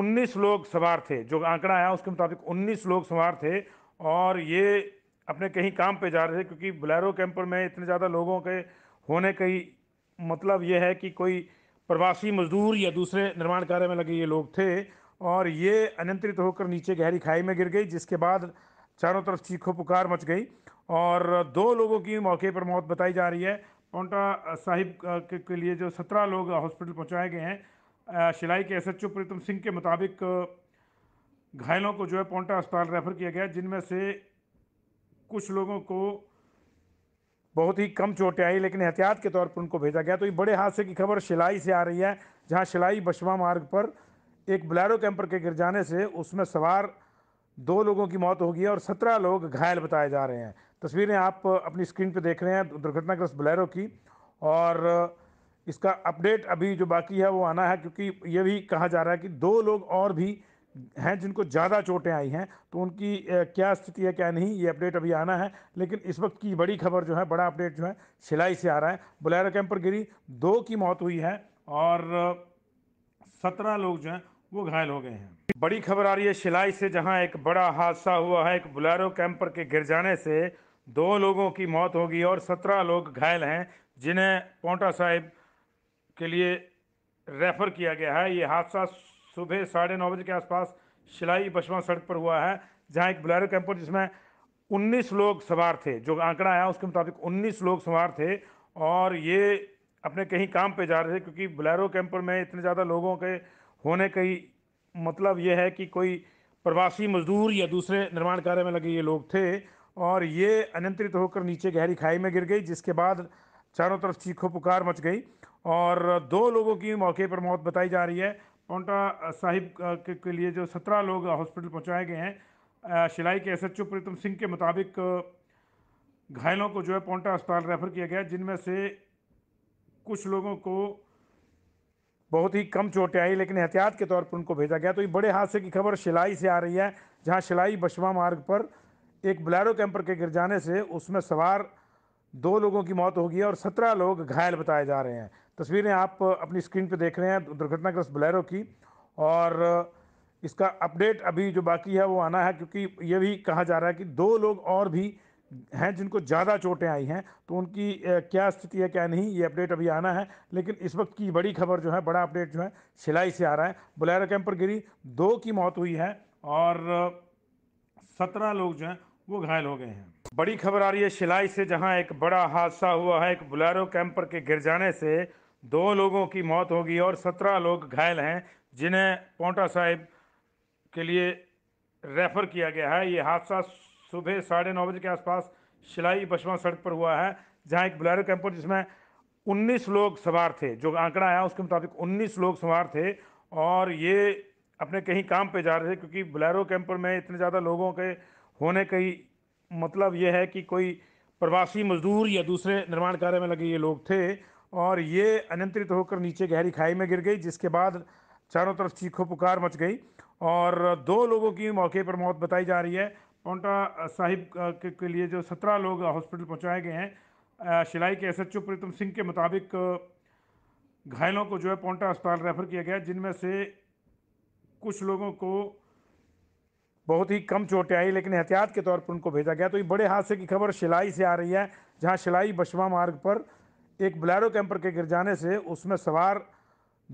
19 लोग सवार थे जो आंकड़ा आया उसके मुताबिक 19 लोग सवार थे और ये अपने कहीं काम पे जा रहे थे क्योंकि बुलेरो कैंपर में इतने ज़्यादा लोगों के होने का ही मतलब ये है कि कोई प्रवासी मजदूर या दूसरे निर्माण कार्य में लगे ये लोग थे और ये अनियंत्रित होकर नीचे गहरी खाई में गिर गई जिसके बाद चारों तरफ चीखों पुकार मच गई और दो लोगों की मौके पर मौत बताई जा रही है पौंटा साहिब के, के लिए जो सत्रह लोग हॉस्पिटल पहुंचाए गए हैं शिलाई के एस ओ प्रीतम सिंह के मुताबिक घायलों को जो है पौंटा अस्पताल रेफर किया गया जिनमें से कुछ लोगों को बहुत ही कम चोटें आई लेकिन एहतियात के तौर पर उनको भेजा गया तो ये बड़े हादसे की खबर शिलाई से आ रही है जहाँ शिलाई बशवा मार्ग पर एक ब्लैरो कैंपर के गिर जाने से उसमें सवार दो लोगों की मौत हो गई और सत्रह लोग घायल बताए जा रहे हैं तस्वीरें आप अपनी स्क्रीन पर देख रहे हैं दुर्घटनाग्रस्त बुलेरो की और इसका अपडेट अभी जो बाकी है वो आना है क्योंकि ये भी कहा जा रहा है कि दो लोग और भी हैं जिनको ज़्यादा चोटें आई हैं तो उनकी क्या स्थिति है क्या नहीं ये अपडेट अभी आना है लेकिन इस वक्त की बड़ी खबर जो है बड़ा अपडेट जो है शिलाई से आ रहा है बुलेरो कैंप पर गिरी दो की मौत हुई है और सत्रह लोग जो हैं वो घायल हो गए हैं बड़ी खबर आ रही है शिलाई से जहाँ एक बड़ा हादसा हुआ है एक बुलेरो कैंपर के गिर जाने से दो लोगों की मौत होगी और सत्रह लोग घायल हैं जिन्हें पौटा साहिब के लिए रेफर किया गया है ये हादसा सुबह साढ़े नौ बजे के आसपास शिलाई बशवा सड़क पर हुआ है जहां एक बुलेरो कैंपर जिसमें 19 लोग सवार थे जो आंकड़ा आया उसके मुताबिक 19 लोग सवार थे और ये अपने कहीं काम पे जा रहे थे क्योंकि बुलेरो कैंपर में इतने ज़्यादा लोगों के होने का ही मतलब ये है कि कोई प्रवासी मजदूर या दूसरे निर्माण कार्य में लगे ये लोग थे और ये अनियंत्रित होकर नीचे गहरी खाई में गिर गई जिसके बाद चारों तरफ चीखों पुकार मच गई और दो लोगों की मौके पर मौत बताई जा रही है पोंटा साहिब के, के लिए जो सत्रह लोग हॉस्पिटल पहुंचाए गए हैं शिलाई के एस एच प्रीतम सिंह के मुताबिक घायलों को जो है पोंटा अस्पताल रेफर किया गया जिनमें से कुछ लोगों को बहुत ही कम चोटें आई लेकिन एहतियात के तौर पर उनको भेजा गया तो ये बड़े हादसे की खबर शिलाई से आ रही है जहाँ शिलाई बशवा मार्ग पर एक बुलेरो कैंपर के गिर जाने से उसमें सवार दो लोगों की मौत हो है और सत्रह लोग घायल बताए जा रहे हैं तस्वीरें आप अपनी स्क्रीन पर देख रहे हैं दुर्घटनाग्रस्त बलैरो की और इसका अपडेट अभी जो बाकी है वो आना है क्योंकि ये भी कहा जा रहा है कि दो लोग और भी हैं जिनको ज़्यादा चोटें आई हैं तो उनकी क्या स्थिति है क्या नहीं ये अपडेट अभी आना है लेकिन इस वक्त की बड़ी खबर जो है बड़ा अपडेट जो है सिलाई से आ रहा है बुलेरो कैंपर गिरी दो की मौत हुई है और सत्रह लोग जो हैं वो घायल हो गए हैं बड़ी खबर आ रही है शिलाई से जहां एक बड़ा हादसा हुआ है एक बुलेरो कैंपर के गिर जाने से दो लोगों की मौत होगी और सत्रह लोग घायल हैं जिन्हें पोंटा साहिब के लिए रेफर किया गया है ये हादसा सुबह साढ़े नौ बजे के आसपास शिलाई बशवा सड़क पर हुआ है जहां एक बुलेरो कैंपर जिसमें 19 लोग सवार थे जो आंकड़ा आया उसके मुताबिक 19 लोग सवार थे और ये अपने कहीं काम पे जा रहे थे क्योंकि बुलेरो कैंपर में इतने ज़्यादा लोगों के होने का ही मतलब ये है कि कोई प्रवासी मजदूर या दूसरे निर्माण कार्य में लगे ये लोग थे और ये अनियंत्रित होकर नीचे गहरी खाई में गिर गई जिसके बाद चारों तरफ चीखों पुकार मच गई और दो लोगों की मौके पर मौत बताई जा रही है पौंटा साहिब के, के लिए जो सत्रह लोग हॉस्पिटल पहुंचाए गए हैं शिलाई के एस एच प्रीतम सिंह के मुताबिक घायलों को जो है पौंटा अस्पताल रेफर किया गया जिनमें से कुछ लोगों को बहुत ही कम चोटें आई लेकिन एहतियात के तौर पर उनको भेजा गया तो ये बड़े हादसे की खबर शिलाई से आ रही है जहाँ शिलाई बशवा मार्ग पर एक ब्लैरो कैंपर के गिर जाने से उसमें सवार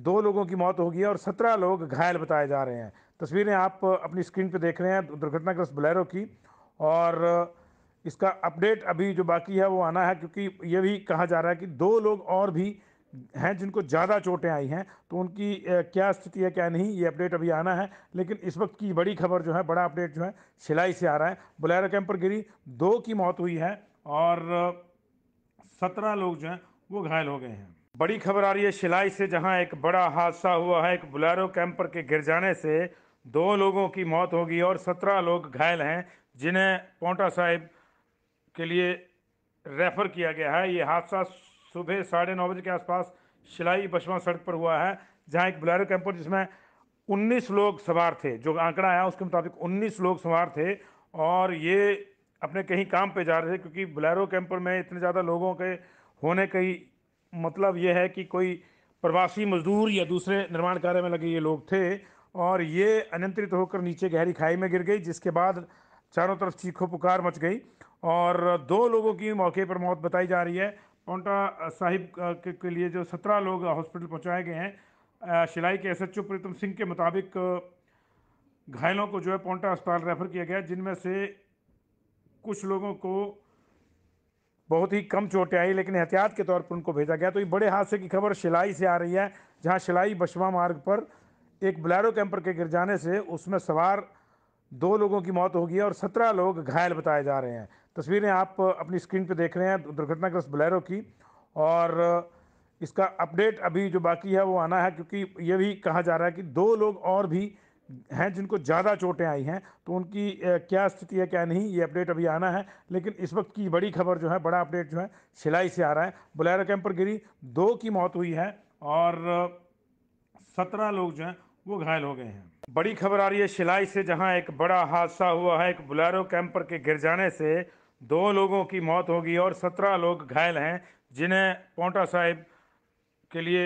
दो लोगों की मौत हो गई और सत्रह लोग घायल बताए जा रहे हैं तस्वीरें आप अपनी स्क्रीन पर देख रहे हैं दुर्घटनाग्रस्त ब्लैरो की और इसका अपडेट अभी जो बाकी है वो आना है क्योंकि ये भी कहा जा रहा है कि दो लोग और भी हैं जिनको ज़्यादा चोटें आई हैं तो उनकी क्या स्थिति है क्या नहीं ये अपडेट अभी आना है लेकिन इस वक्त की बड़ी खबर जो है बड़ा अपडेट जो है सिलाई से आ रहा है बुलेरो कैंप पर गिरी दो की मौत हुई है और सत्रह लोग जो हैं वो घायल हो गए हैं बड़ी खबर आ रही है शिलाई से जहां एक बड़ा हादसा हुआ है एक बुलैरो कैंपर के गिर जाने से दो लोगों की मौत हो गई और सत्रह लोग घायल हैं जिन्हें पोंटा साहिब के लिए रेफर किया गया है ये हादसा सुबह साढ़े नौ बजे के आसपास शिलाई बशवा सड़क पर हुआ है जहाँ एक बुलेरो कैंपर जिसमें 19 लोग सवार थे जो आंकड़ा आया उसके मुताबिक 19 लोग सवार थे और ये अपने कहीं काम पे जा रहे थे क्योंकि बुलेरो कैंपर में इतने ज़्यादा लोगों के होने का ही मतलब ये है कि कोई प्रवासी मजदूर या दूसरे निर्माण कार्य में लगे ये लोग थे और ये अनियंत्रित होकर नीचे गहरी खाई में गिर गई जिसके बाद चारों तरफ चीखों पुकार मच गई और दो लोगों की मौके पर मौत बताई जा रही है पोंटा साहिब के, के लिए जो सत्रह लोग हॉस्पिटल पहुँचाए गए हैं शिलाई के S H O Pritam Singh के मुताबिक घायलों को जो है पोंटा अस्पताल रेफर किया गया जिनमें से कुछ लोगों को बहुत ही कम चोटें आई लेकिन एहतियात के तौर पर उनको भेजा गया तो ये बड़े हादसे की खबर शिलाई से आ रही है जहाँ शिलाई बशवा मार्ग पर एक ब्लैरो कैंपर के गिर जाने से उसमें सवार दो लोगों की मौत हो गई है और सत्रह लोग घायल बताए जा रहे हैं तस्वीरें आप अपनी स्क्रीन पर देख रहे हैं दुर्घटनाग्रस्त बलैरो की और इसका अपडेट अभी जो बाकी है वो आना है क्योंकि ये भी कहा जा रहा है कि दो लोग और भी हैं जिनको ज़्यादा चोटें आई हैं तो उनकी क्या स्थिति है क्या नहीं ये अपडेट अभी आना है लेकिन इस वक्त की बड़ी खबर जो है बड़ा अपडेट जो है सिलाई से आ रहा है बुलैरो कैंप पर गिरी दो की मौत हुई है और सत्रह लोग जो हैं वो घायल हो गए हैं बड़ी खबर आ रही है शिलाई से जहां एक बड़ा हादसा हुआ है एक बुलेरो कैंपर के गिर जाने से दो लोगों की मौत होगी और सत्रह लोग घायल हैं जिन्हें पोंटा साहिब के लिए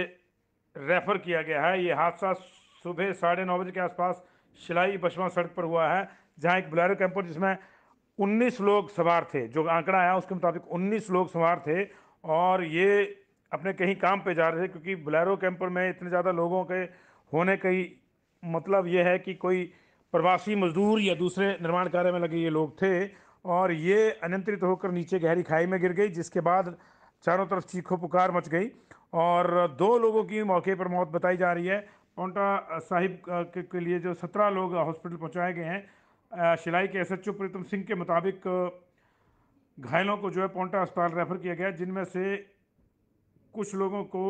रेफर किया गया है ये हादसा सुबह साढ़े नौ बजे के आसपास शिलाई बशवा सड़क पर हुआ है जहां एक बुलेरो कैंपर जिसमें उन्नीस लोग सवार थे जो आंकड़ा आया उसके मुताबिक उन्नीस लोग सवार थे और ये अपने कहीं काम पर जा रहे थे क्योंकि बुलेरो कैंपर में इतने ज़्यादा लोगों के होने कई मतलब ये है कि कोई प्रवासी मजदूर या दूसरे निर्माण कार्य में लगे ये लोग थे और ये अनियंत्रित होकर नीचे गहरी खाई में गिर गई जिसके बाद चारों तरफ चीखों पुकार मच गई और दो लोगों की मौके पर मौत बताई जा रही है पौंटा साहिब के, के लिए जो सत्रह लोग हॉस्पिटल पहुंचाए गए हैं शिलाई के एस एच प्रीतम सिंह के मुताबिक घायलों को जो है पौंटा अस्पताल रेफर किया गया जिनमें से कुछ लोगों को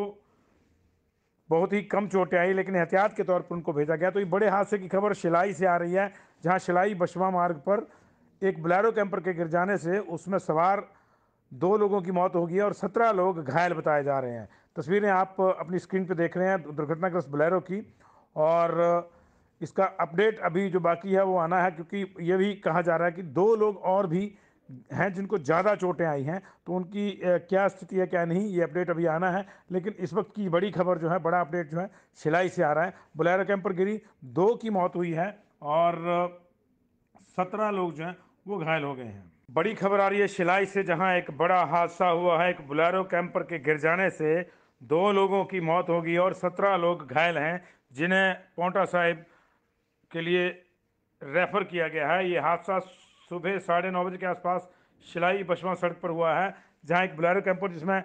बहुत ही कम चोटें आई लेकिन एहतियात के तौर पर उनको भेजा गया तो ये बड़े हादसे की खबर शिलाई से आ रही है जहाँ शिलाई बशवा मार्ग पर एक ब्लैरो कैंपर के गिर जाने से उसमें सवार दो लोगों की मौत होगी और सत्रह लोग घायल बताए जा रहे हैं तस्वीरें आप अपनी स्क्रीन पर देख रहे हैं दुर्घटनाग्रस्त ब्लैरो की और इसका अपडेट अभी जो बाकी है वो आना है क्योंकि ये भी कहा जा रहा है कि दो लोग और भी हैं जिनको ज़्यादा चोटें आई हैं तो उनकी क्या स्थिति है क्या नहीं ये अपडेट अभी आना है लेकिन इस वक्त की बड़ी खबर जो है बड़ा अपडेट जो है सिलाई से आ रहा है बुलैरो कैंपर गिरी दो की मौत हुई है और सत्रह लोग जो हैं वो घायल हो गए हैं बड़ी खबर आ रही है सिलाई से जहाँ एक बड़ा हादसा हुआ है एक बुलैरो कैंपर के गिर जाने से दो लोगों की मौत हो गई और सत्रह लोग घायल हैं जिन्हें पौटा साहिब के लिए रेफर किया गया है ये हादसा सुबह साढ़े नौ बजे के आसपास शिलाई बशवा सड़क पर हुआ है जहां एक बुलेरो कैंपर जिसमें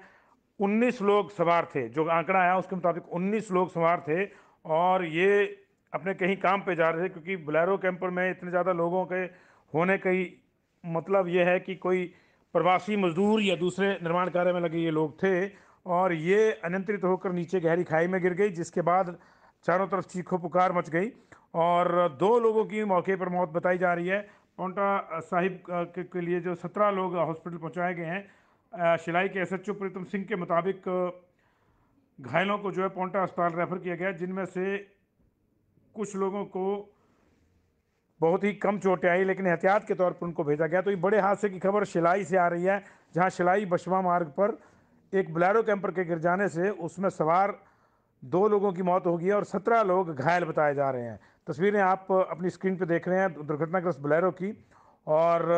19 लोग सवार थे जो आंकड़ा आया उसके मुताबिक 19 लोग सवार थे और ये अपने कहीं काम पे जा रहे थे क्योंकि बुलेरो कैंपर में इतने ज़्यादा लोगों के होने का ही मतलब ये है कि कोई प्रवासी मजदूर या दूसरे निर्माण कार्य में लगे ये लोग थे और ये अनियंत्रित होकर नीचे गहरी खाई में गिर गई जिसके बाद चारों तरफ चीखों पुकार मच गई और दो लोगों की मौके पर मौत बताई जा रही है पौंटा साहिब के, के लिए जो सत्रह लोग हॉस्पिटल पहुंचाए गए हैं शिलाई के एस ओ प्रीतम सिंह के मुताबिक घायलों को जो है पौंटा अस्पताल रेफर किया गया जिनमें से कुछ लोगों को बहुत ही कम चोटें आई लेकिन एहतियात के तौर पर उनको भेजा गया तो ये बड़े हादसे की खबर शिलाई से आ रही है जहाँ शिलाई बशवा मार्ग पर एक ब्लैरो कैंपर के गिर जाने से उसमें सवार दो लोगों की मौत हो गई और सत्रह लोग घायल बताए जा रहे हैं तस्वीरें आप अपनी स्क्रीन पर देख रहे हैं दुर्घटनाग्रस्त बोलेरो की और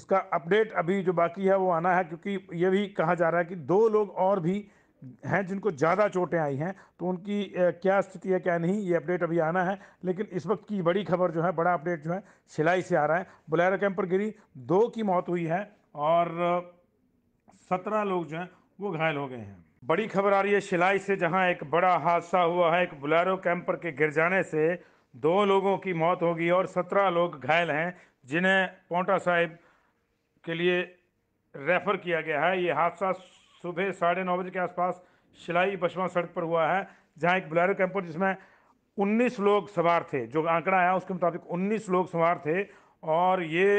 इसका अपडेट अभी जो बाकी है वो आना है क्योंकि ये भी कहा जा रहा है कि दो लोग और भी हैं जिनको ज़्यादा चोटें आई हैं तो उनकी क्या स्थिति है क्या नहीं ये अपडेट अभी आना है लेकिन इस वक्त की बड़ी खबर जो है बड़ा अपडेट जो है शिलाई से आ रहा है बुलेरो पर गिरी दो की मौत हुई है और सत्रह लोग जो हैं वो घायल हो गए हैं बड़ी खबर आ रही है शिलाई से जहाँ एक बड़ा हादसा हुआ है एक बुलेरो कैंपर के गिर जाने से दो लोगों की मौत होगी और सत्रह लोग घायल हैं जिन्हें पोंटा साहिब के लिए रेफर किया गया है ये हादसा सुबह साढ़े नौ बजे के आसपास शिलाई बशवा सड़क पर हुआ है जहां एक बुलेरो कैंपर जिसमें 19 लोग सवार थे जो आंकड़ा आया उसके मुताबिक 19 लोग सवार थे और ये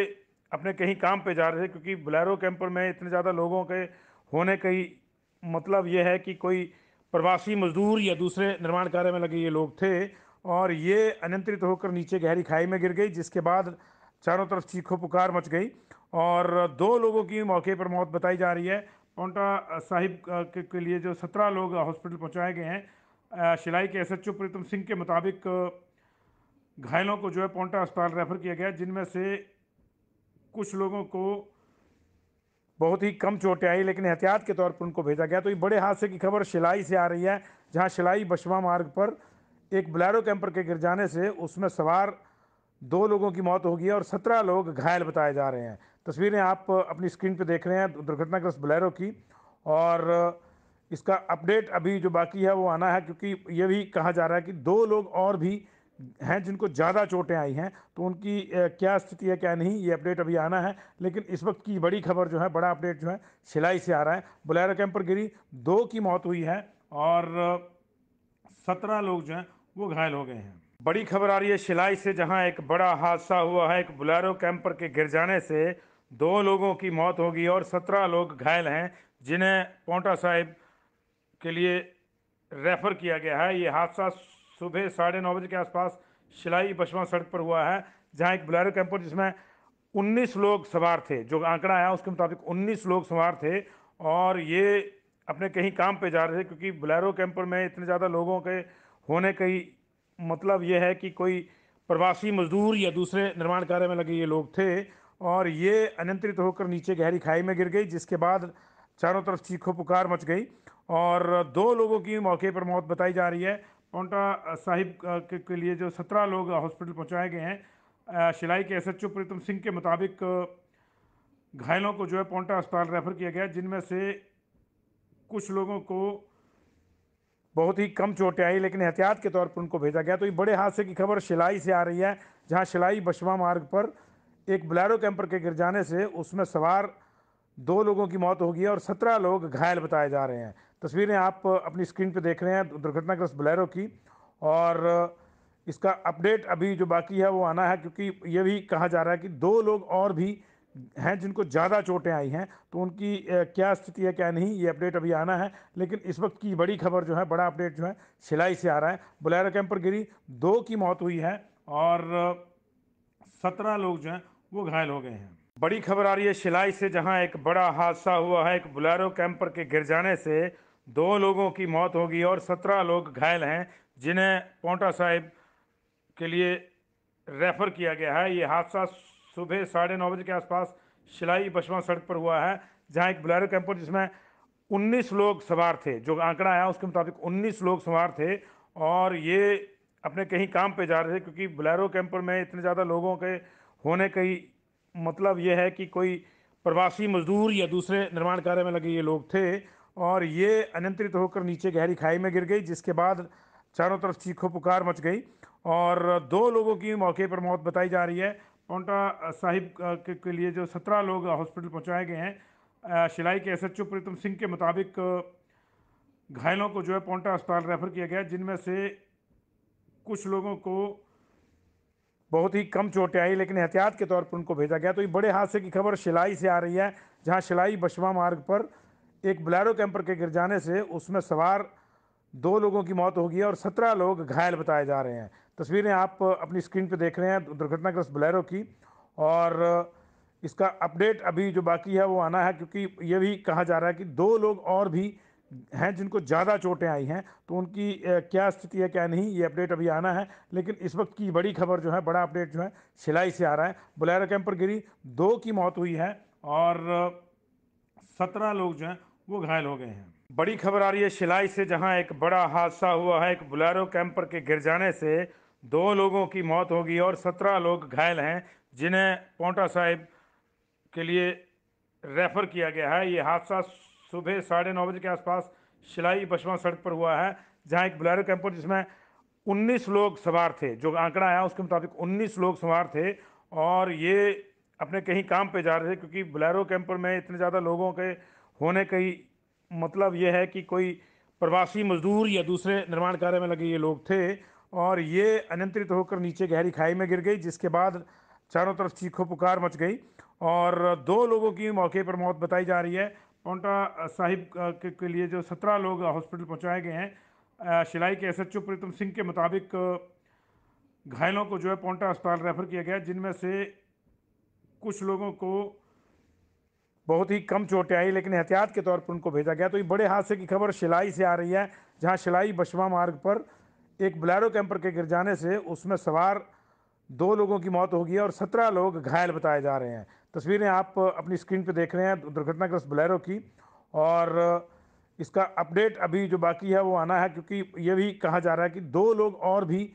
अपने कहीं काम पे जा रहे थे क्योंकि बुलेरो कैंपर में इतने ज़्यादा लोगों के होने का ही मतलब ये है कि कोई प्रवासी मजदूर या दूसरे निर्माण कार्य में लगे ये लोग थे और ये अनियंत्रित होकर नीचे गहरी खाई में गिर गई जिसके बाद चारों तरफ चीखों पुकार मच गई और दो लोगों की मौके पर मौत बताई जा रही है पौंटा साहिब के, के लिए जो सत्रह लोग हॉस्पिटल पहुंचाए गए हैं शिलाई के एस एच प्रीतम सिंह के मुताबिक घायलों को जो है पौंटा अस्पताल रेफर किया गया जिनमें से कुछ लोगों को बहुत ही कम चोटें आई लेकिन एहतियात के तौर पर उनको भेजा गया तो ये बड़े हादसे की खबर शिलाई से आ रही है जहाँ शिलाई बशवा मार्ग पर एक बुलेरो कैंपर के गिर जाने से उसमें सवार दो लोगों की मौत होगी और सत्रह लोग घायल बताए जा रहे हैं तस्वीरें आप अपनी स्क्रीन पर देख रहे हैं दुर्घटनाग्रस्त बुलेरो की और इसका अपडेट अभी जो बाकी है वो आना है क्योंकि ये भी कहा जा रहा है कि दो लोग और भी हैं जिनको ज़्यादा चोटें आई हैं तो उनकी क्या स्थिति है क्या नहीं ये अपडेट अभी आना है लेकिन इस वक्त की बड़ी खबर जो है बड़ा अपडेट जो है सिलाई से आ रहा है बुलेरो कैंपर गिरी दो की मौत हुई है और सत्रह लोग जो हैं वो घायल हो गए हैं बड़ी खबर आ रही है शिलाई से जहां एक बड़ा हादसा हुआ है एक बुलेरो कैंपर के गिर जाने से दो लोगों की मौत होगी और सत्रह लोग घायल हैं जिन्हें पोंटा साहिब के लिए रेफर किया गया है ये हादसा सुबह साढ़े नौ बजे के आसपास शिलाई बशवा सड़क पर हुआ है जहां एक बुलेरो कैंपर जिसमें 19 लोग सवार थे जो आंकड़ा आया उसके मुताबिक 19 लोग सवार थे और ये अपने कहीं काम पे जा रहे थे क्योंकि बुलेरो कैंपर में इतने ज़्यादा लोगों के होने का ही मतलब ये है कि कोई प्रवासी मजदूर या दूसरे निर्माण कार्य में लगे ये लोग थे और ये अनियंत्रित होकर नीचे गहरी खाई में गिर गई जिसके बाद चारों तरफ चीखों पुकार मच गई और दो लोगों की मौके पर मौत बताई जा रही है पौंटा साहिब के, के लिए जो सत्रह लोग हॉस्पिटल पहुंचाए गए हैं शिलाई के एस एच प्रीतम सिंह के मुताबिक घायलों को जो है पौंटा अस्पताल रेफर किया गया जिनमें से कुछ लोगों को बहुत ही कम चोटें आई लेकिन एहतियात के तौर पर उनको भेजा गया तो ये बड़े हादसे की खबर शिलाई से आ रही है जहाँ शिलाई बशवा मार्ग पर एक ब्लैरो कैंपर के गिर जाने से उसमें सवार दो लोगों की मौत हो गई और सत्रह लोग घायल बताए जा रहे हैं तस्वीरें आप अपनी स्क्रीन पर देख रहे हैं दुर्घटनाग्रस्त ब्लैरो की और इसका अपडेट अभी जो बाकी है वो आना है क्योंकि ये भी कहा जा रहा है कि दो लोग और भी हैं जिनको ज़्यादा चोटें आई हैं तो उनकी क्या स्थिति है क्या नहीं ये अपडेट अभी आना है लेकिन इस वक्त की बड़ी खबर जो है बड़ा अपडेट जो है सिलाई से आ रहा है बुलेरो कैंप पर गिरी दो की मौत हुई है और सत्रह लोग जो हैं वो घायल हो गए हैं बड़ी खबर आ रही है शिलाई से जहां एक बड़ा हादसा हुआ है एक बुलैरो कैंपर के गिर जाने से दो लोगों की मौत हो गई और सत्रह लोग घायल हैं जिन्हें पोंटा साहिब के लिए रेफर किया गया है ये हादसा सुबह साढ़े नौ बजे के आसपास शिलाई बशवा सड़क पर हुआ है जहाँ एक बुलेरो कैंपर जिसमें 19 लोग सवार थे जो आंकड़ा आया उसके मुताबिक 19 लोग सवार थे और ये अपने कहीं काम पे जा रहे थे क्योंकि बुलेरो कैंपर में इतने ज़्यादा लोगों के होने का ही मतलब ये है कि कोई प्रवासी मजदूर या दूसरे निर्माण कार्य में लगे ये लोग थे और ये अनियंत्रित होकर नीचे गहरी खाई में गिर गई जिसके बाद चारों तरफ चीखों पुकार मच गई और दो लोगों की मौके पर मौत बताई जा रही है पौंटा साहिब के, के लिए जो सत्रह लोग हॉस्पिटल पहुंचाए गए हैं शिलाई के एस ओ प्रीतम सिंह के मुताबिक घायलों को जो है पोंटा अस्पताल रेफर किया गया जिनमें से कुछ लोगों को बहुत ही कम चोटें आई लेकिन एहतियात के तौर पर उनको भेजा गया तो ये बड़े हादसे की खबर शिलाई से आ रही है जहां शिलाई बशवा मार्ग पर एक ब्लैरो कैंपर के गिर जाने से उसमें सवार दो लोगों की मौत हो गई और सत्रह लोग घायल बताए जा रहे हैं तस्वीरें आप अपनी स्क्रीन पर देख रहे हैं दुर्घटनाग्रस्त बुलैरो की और इसका अपडेट अभी जो बाकी है वो आना है क्योंकि ये भी कहा जा रहा है कि दो लोग और भी हैं जिनको ज़्यादा चोटें आई हैं तो उनकी क्या स्थिति है क्या नहीं ये अपडेट अभी आना है लेकिन इस वक्त की बड़ी खबर जो है बड़ा अपडेट जो है शिलाई से आ रहा है बुलेरो कैंप पर गिरी दो की मौत हुई है और सत्रह लोग जो हैं वो घायल हो गए हैं बड़ी खबर आ रही है शिलाई से जहां एक बड़ा हादसा हुआ है एक बुलैरो कैंपर के गिर जाने से दो लोगों की मौत होगी और सत्रह लोग घायल हैं जिन्हें पौटा साहिब के लिए रेफर किया गया है ये हादसा सुबह साढ़े नौ बजे के आसपास शिलाई बशवा सड़क पर हुआ है जहां एक बुलेरो कैंपर जिसमें 19 लोग सवार थे जो आंकड़ा आया उसके मुताबिक 19 लोग सवार थे और ये अपने कहीं काम पे जा रहे थे क्योंकि बुलेरो कैंपर में इतने ज़्यादा लोगों के होने का मतलब ये है कि कोई प्रवासी मजदूर या दूसरे निर्माण कार्य में लगे ये लोग थे और ये अनियंत्रित होकर नीचे गहरी खाई में गिर गई जिसके बाद चारों तरफ चीखों पुकार मच गई और दो लोगों की मौके पर मौत बताई जा रही है पौंटा साहिब के, के लिए जो सत्रह लोग हॉस्पिटल पहुंचाए गए हैं शिलाई के एस एच प्रीतम सिंह के मुताबिक घायलों को जो है पौंटा अस्पताल रेफर किया गया जिनमें से कुछ लोगों को बहुत ही कम चोटें आई लेकिन एहतियात के तौर पर उनको भेजा गया तो ये बड़े हादसे की खबर शिलाई से आ रही है जहाँ शिलाई बशवा मार्ग पर एक बुलेरो कैंपर के गिर जाने से उसमें सवार दो लोगों की मौत हो गई है और सत्रह लोग घायल बताए जा रहे हैं तस्वीरें आप अपनी स्क्रीन पर देख रहे हैं दुर्घटनाग्रस्त बुलेरो की और इसका अपडेट अभी जो बाकी है वो आना है क्योंकि ये भी कहा जा रहा है कि दो लोग और भी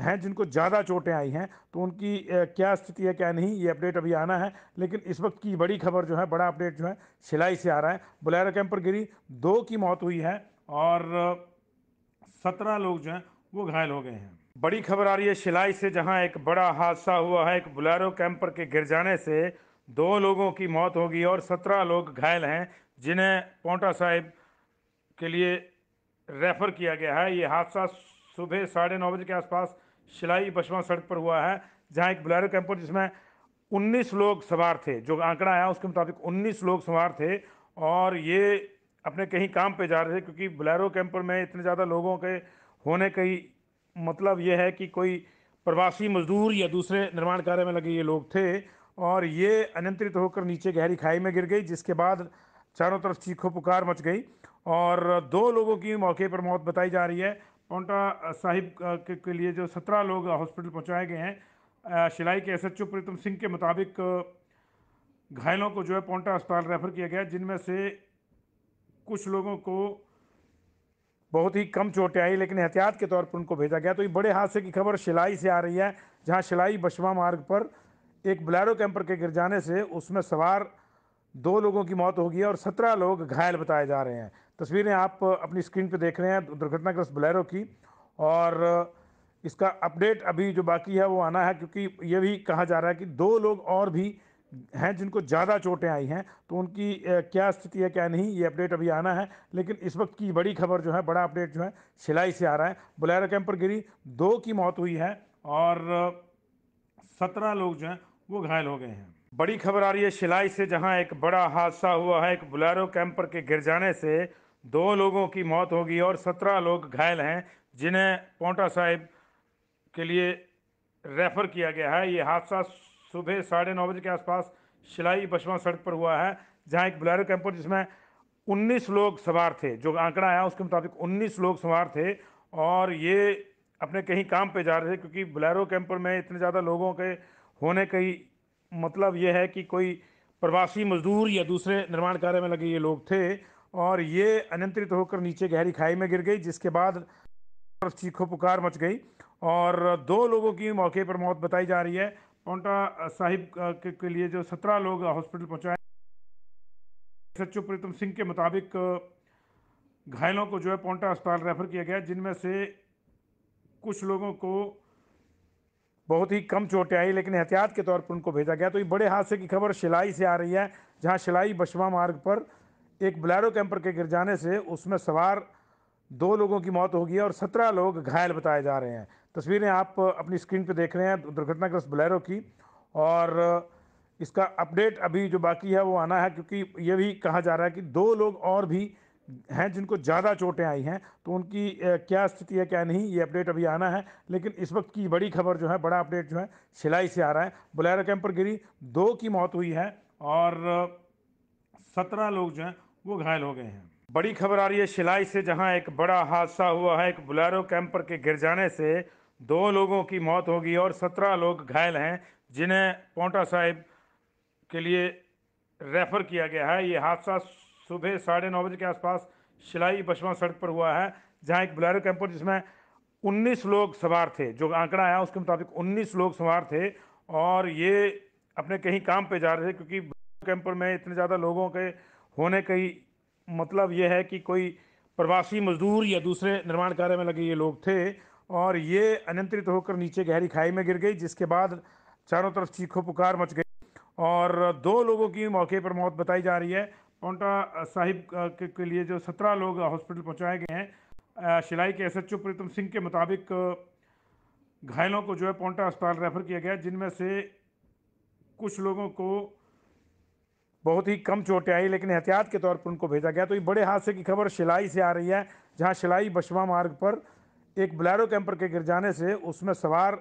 हैं जिनको ज़्यादा चोटें आई हैं तो उनकी क्या स्थिति है क्या नहीं ये अपडेट अभी आना है लेकिन इस वक्त की बड़ी खबर जो है बड़ा अपडेट जो है सिलाई से आ रहा है बुलेरो कैंपर गिरी दो की मौत हुई है और सत्रह लोग जो हैं वो घायल हो गए हैं बड़ी खबर आ रही है शिलाई से जहां एक बड़ा हादसा हुआ है एक बुलेरो कैंपर के गिर जाने से दो लोगों की मौत हो गई और सत्रह लोग घायल हैं जिन्हें पौटा साहिब के लिए रेफर किया गया है ये हादसा सुबह साढ़े नौ बजे के आसपास शिलाई बशवा सड़क पर हुआ है जहाँ एक बुलेरो कैंपर जिसमें 19 लोग सवार थे जो आंकड़ा आया उसके मुताबिक 19 लोग सवार थे और ये अपने कहीं काम पे जा रहे थे क्योंकि बुलेरो कैंपर में इतने ज़्यादा लोगों के होने का ही मतलब यह है कि कोई प्रवासी मजदूर या दूसरे निर्माण कार्य में लगे ये लोग थे और ये अनियंत्रित होकर नीचे गहरी खाई में गिर गई जिसके बाद चारों तरफ चीखों पुकार मच गई और दो लोगों की मौके पर मौत बताई जा रही है पौंटा साहिब के, के लिए जो सत्रह लोग हॉस्पिटल पहुंचाए गए हैं शिलाई के एस एच प्रीतम सिंह के मुताबिक घायलों को जो है पौंटा अस्पताल रेफर किया गया जिनमें से कुछ लोगों को बहुत ही कम चोटें आई लेकिन एहतियात के तौर पर उनको भेजा गया तो ये बड़े हादसे की खबर शिलाई से आ रही है जहाँ शिलाई बशवा मार्ग पर एक बलैरो कैंपर के गिर जाने से उसमें सवार दो लोगों की मौत हो गई और सत्रह लोग घायल बताए जा रहे हैं तस्वीरें आप अपनी स्क्रीन पर देख रहे हैं दुर्घटनाग्रस्त ब्लैरो की और इसका अपडेट अभी जो बाकी है वो आना है क्योंकि ये भी कहा जा रहा है कि दो लोग और भी हैं जिनको ज़्यादा चोटें आई हैं तो उनकी क्या स्थिति है क्या नहीं ये अपडेट अभी आना है लेकिन इस वक्त की बड़ी खबर जो है बड़ा अपडेट जो है शिलाई से आ रहा है बुलेरो कैंप पर गिरी दो की मौत हुई है और सत्रह लोग जो हैं वो घायल हो गए हैं बड़ी खबर आ रही है सिलाई से जहां एक बड़ा हादसा हुआ है एक बुलेरो कैंपर के गिर जाने से दो लोगों की मौत होगी और सत्रह लोग घायल हैं जिन्हें पोंटा साहिब के लिए रेफर किया गया है ये हादसा सुबह साढ़े नौ बजे के आसपास शिलाई बशवा सड़क पर हुआ है जहां एक बुलेरो कैंपर जिसमें 19 लोग सवार थे जो आंकड़ा आया उसके मुताबिक 19 लोग सवार थे और ये अपने कहीं काम पे जा रहे थे क्योंकि बुलेरो कैंपर में इतने ज़्यादा लोगों के होने का ही मतलब ये है कि कोई प्रवासी मजदूर या दूसरे निर्माण कार्य में लगे ये लोग थे और ये अनियंत्रित होकर नीचे गहरी खाई में गिर गई जिसके बाद चीखों पुकार मच गई और दो लोगों की मौके पर मौत बताई जा रही है पौंटा साहिब के, के लिए जो सत्रह लोग हॉस्पिटल पहुंचाए सच्चू प्रीतम सिंह के मुताबिक घायलों को जो है पौंटा अस्पताल रेफर किया गया जिनमें से कुछ लोगों को बहुत ही कम चोटें आई लेकिन एहतियात के तौर पर उनको भेजा गया तो ये बड़े हादसे की खबर शिलाई से आ रही है जहां शिलाई बशवा मार्ग पर एक ब्लैरो कैंपर के गिर जाने से उसमें सवार दो लोगों की मौत हो है और सत्रह लोग घायल बताए जा रहे हैं तस्वीरें आप अपनी स्क्रीन पर देख रहे हैं दुर्घटनाग्रस्त बुलैरो की और इसका अपडेट अभी जो बाकी है वो आना है क्योंकि ये भी कहा जा रहा है कि दो लोग और भी हैं जिनको ज़्यादा चोटें आई हैं तो उनकी क्या स्थिति है क्या नहीं ये अपडेट अभी आना है लेकिन इस वक्त की बड़ी खबर जो है बड़ा अपडेट जो है शिलाई से आ रहा है बुलेरो कैंप पर गिरी दो की मौत हुई है और सत्रह लोग जो हैं वो घायल हो गए हैं बड़ी खबर आ रही है शिलाई से जहां एक बड़ा हादसा हुआ है एक बुलैरो कैंपर के गिर जाने से दो लोगों की मौत होगी और सत्रह लोग घायल हैं जिन्हें पौटा साहिब के लिए रेफर किया गया है ये हादसा सुबह साढ़े नौ बजे के आसपास शिलाई बशवा सड़क पर हुआ है जहां एक बुलेरो कैंपर जिसमें 19 लोग सवार थे जो आंकड़ा आया उसके मुताबिक 19 लोग सवार थे और ये अपने कहीं काम पे जा रहे थे क्योंकि कैंपर में इतने ज़्यादा लोगों के होने का ही मतलब ये है कि कोई प्रवासी मजदूर या दूसरे निर्माण कार्य में लगे ये लोग थे और ये अनियंत्रित होकर नीचे गहरी खाई में गिर गई जिसके बाद चारों तरफ चीखो पुकार मच गई और दो लोगों की मौके पर मौत बताई जा रही है पौंटा साहिब के, के लिए जो सत्रह लोग हॉस्पिटल पहुंचाए गए हैं शिलाई के एस एच प्रीतम सिंह के मुताबिक घायलों को जो है पौंटा अस्पताल रेफर किया गया जिनमें से कुछ लोगों को बहुत ही कम चोटें आई लेकिन एहतियात के तौर पर उनको भेजा गया तो ये बड़े हादसे की खबर शिलाई से आ रही है जहाँ शिलाई बशवा मार्ग पर एक बुलेरो कैंपर के गिर जाने से उसमें सवार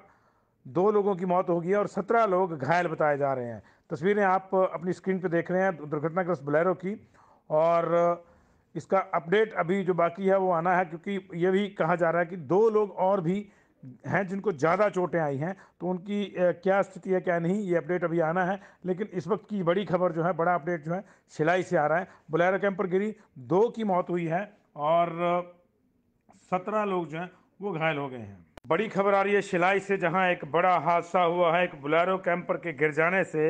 दो लोगों की मौत हो गई और सत्रह लोग घायल बताए जा रहे हैं तस्वीरें आप अपनी स्क्रीन पर देख रहे हैं दुर्घटनाग्रस्त बुलेरो की और इसका अपडेट अभी जो बाकी है वो आना है क्योंकि ये भी कहा जा रहा है कि दो लोग और भी हैं जिनको ज़्यादा चोटें आई हैं तो उनकी क्या स्थिति है क्या नहीं ये अपडेट अभी आना है लेकिन इस वक्त की बड़ी खबर जो है बड़ा अपडेट जो है सिलाई से आ रहा है बुलेरो कैंपर गिरी दो की मौत हुई है और सत्रह लोग जो हैं वो घायल हो गए हैं बड़ी खबर आ रही है शिलाई से जहां एक बड़ा हादसा हुआ है एक बुलेरो कैंपर के गिर जाने से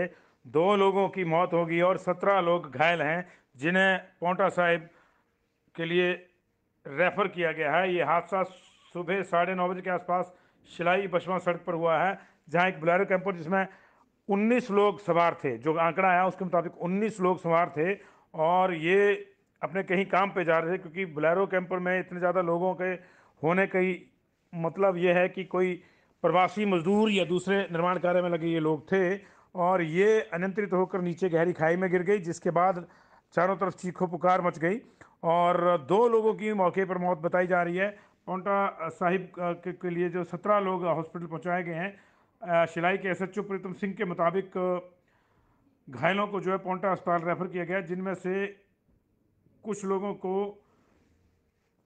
दो लोगों की मौत हो गई और सत्रह लोग घायल हैं जिन्हें पोंटा साहिब के लिए रेफर किया गया है ये हादसा सुबह साढ़े नौ बजे के आसपास शिलाई बशवा सड़क पर हुआ है जहाँ एक बुलेरो कैंपर जिसमें 19 लोग सवार थे जो आंकड़ा आया उसके मुताबिक 19 लोग सवार थे और ये अपने कहीं काम पे जा रहे थे क्योंकि बुलेरो कैंपर में इतने ज़्यादा लोगों के होने का ही मतलब ये है कि कोई प्रवासी मजदूर या दूसरे निर्माण कार्य में लगे ये लोग थे और ये अनियंत्रित होकर नीचे गहरी खाई में गिर गई जिसके बाद चारों तरफ चीखों पुकार मच गई और दो लोगों की मौके पर मौत बताई जा रही है पोंटा साहिब के, के लिए जो सत्रह लोग हॉस्पिटल पहुंचाए गए हैं शिलाई के एस एच प्रीतम सिंह के मुताबिक घायलों को जो है पोंटा अस्पताल रेफर किया गया जिनमें से कुछ लोगों को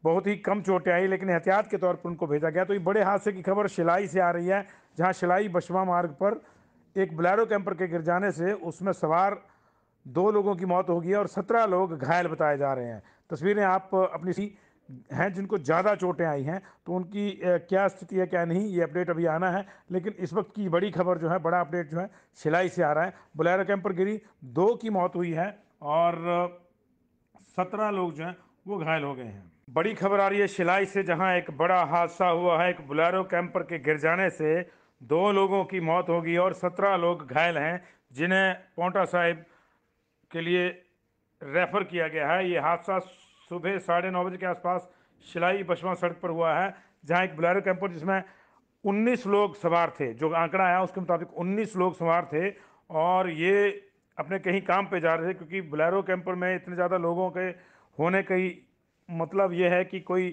बहुत ही कम चोटें आई लेकिन एहतियात के तौर पर उनको भेजा गया तो ये बड़े हादसे की खबर शिलाई से आ रही है जहाँ शिलाई बशवा मार्ग पर एक ब्लैरो कैंपर के गिर जाने से उसमें सवार दो लोगों की मौत हो गई और सत्रह लोग घायल बताए जा रहे हैं तस्वीरें आप अपनी सी हैं जिनको ज़्यादा चोटें आई हैं तो उनकी क्या स्थिति है क्या नहीं ये अपडेट अभी आना है लेकिन इस वक्त की बड़ी खबर जो है बड़ा अपडेट जो है सिलाई से आ रहा है बुलेरो कैंपर गिरी दो की मौत हुई है और सत्रह लोग जो हैं वो घायल हो गए हैं बड़ी खबर आ रही है शिलाई से जहां एक बड़ा हादसा हुआ है एक बुलेरो कैंपर के गिर जाने से दो लोगों की मौत होगी और सत्रह लोग घायल हैं जिन्हें पोंटा साहिब के लिए रेफर किया गया है ये हादसा सुबह साढ़े नौ बजे के आसपास शिलाई बशवा सड़क पर हुआ है जहां एक बुलेरो कैंपर जिसमें 19 लोग सवार थे जो आंकड़ा आया उसके मुताबिक 19 लोग सवार थे और ये अपने कहीं काम पे जा रहे थे क्योंकि बुलेरो कैंपर में इतने ज़्यादा लोगों के होने कई मतलब ये है कि कोई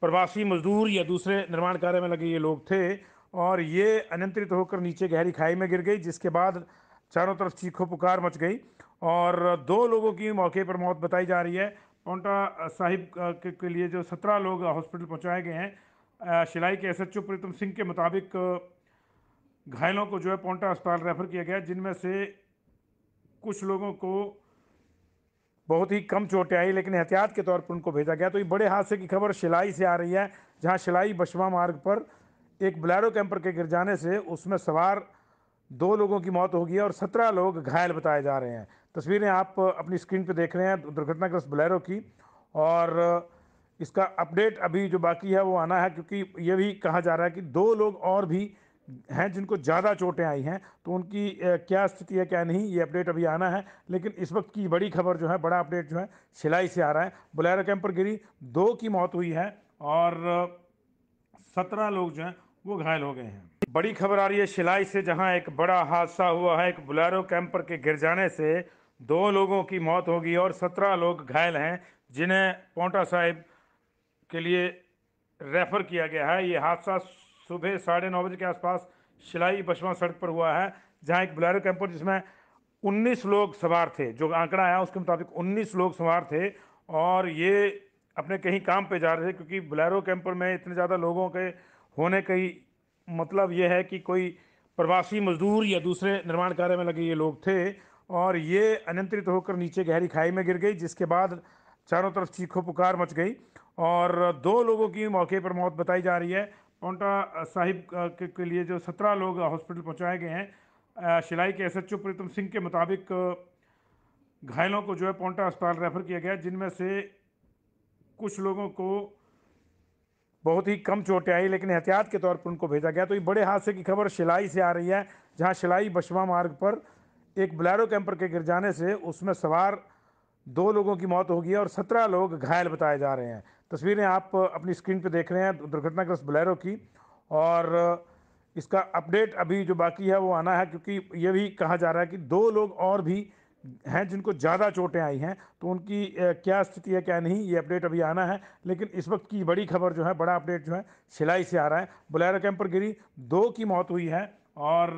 प्रवासी मजदूर या दूसरे निर्माण कार्य में लगे ये लोग थे और ये अनियंत्रित होकर नीचे गहरी खाई में गिर गई जिसके बाद चारों तरफ चीखों पुकार मच गई और दो लोगों की मौके पर मौत बताई जा रही है पोंटा साहिब के, के लिए जो सत्रह लोग हॉस्पिटल पहुंचाए गए हैं शिलाई के एस एच प्रीतम सिंह के मुताबिक घायलों को जो है पोंटा अस्पताल रेफर किया गया जिनमें से कुछ लोगों को बहुत ही कम चोटें आई लेकिन एहतियात के तौर पर उनको भेजा गया तो ये बड़े हादसे की खबर शिलाई से आ रही है जहाँ शिलाई बशवा मार्ग पर एक बलैरो कैंपर के गिर जाने से उसमें सवार दो लोगों की मौत हो गई और सत्रह लोग घायल बताए जा रहे हैं तस्वीरें आप अपनी स्क्रीन पर देख रहे हैं दुर्घटनाग्रस्त बलैरो की और इसका अपडेट अभी जो बाकी है वो आना है क्योंकि ये भी कहा जा रहा है कि दो लोग और भी हैं जिनको ज़्यादा चोटें आई हैं तो उनकी क्या स्थिति है क्या नहीं ये अपडेट अभी आना है लेकिन इस वक्त की बड़ी खबर जो है बड़ा अपडेट जो है शिलाई से आ रहा है बुलेरो कैंप पर गिरी दो की मौत हुई है और सत्रह लोग जो हैं वो घायल हो गए हैं बड़ी खबर आ रही है शिलाई से जहां एक बड़ा हादसा हुआ है एक बुलेरो कैंपर के गिर जाने से दो लोगों की मौत होगी और सत्रह लोग घायल हैं जिन्हें पोंटा साहिब के लिए रेफर किया गया है ये हादसा सुबह साढ़े नौ बजे के आसपास शिलाई बशवा सड़क पर हुआ है जहां एक बुलेरो कैंपर जिसमें 19 लोग सवार थे जो आंकड़ा आया उसके मुताबिक 19 लोग सवार थे और ये अपने कहीं काम पे जा रहे थे क्योंकि बुलेरो कैंपर में इतने ज़्यादा लोगों के होने का ही मतलब ये है कि कोई प्रवासी मजदूर या दूसरे निर्माण कार्य में लगे ये लोग थे और ये अनियंत्रित होकर नीचे गहरी खाई में गिर गई जिसके बाद चारों तरफ चीखों पुकार मच गई और दो लोगों की मौके पर मौत बताई जा रही है पोंटा साहिब के, के लिए जो सत्रह लोग हॉस्पिटल पहुंचाए गए हैं शिलाई के एसएचओ प्रीतम सिंह के मुताबिक घायलों को जो है पोंटा अस्पताल रेफर किया गया जिनमें से कुछ लोगों को बहुत ही कम चोटें आई लेकिन एहतियात के तौर पर उनको भेजा गया तो ये बड़े हादसे की खबर शिलाई से आ रही है जहाँ शिलाई बशवा मार्ग पर एक ब्लैरो कैंपर के गिर जाने से उसमें सवार दो लोगों की मौत हो है और सत्रह लोग घायल बताए जा रहे हैं तस्वीरें आप अपनी स्क्रीन पर देख रहे हैं दुर्घटनाग्रस्त बुलैरो की और इसका अपडेट अभी जो बाकी है वो आना है क्योंकि ये भी कहा जा रहा है कि दो लोग और भी हैं जिनको ज़्यादा चोटें आई हैं तो उनकी क्या स्थिति है क्या नहीं ये अपडेट अभी आना है लेकिन इस वक्त की बड़ी खबर जो है बड़ा अपडेट जो है शिलाई से आ रहा है बुलेरो कैंप पर गिरी दो की मौत हुई है और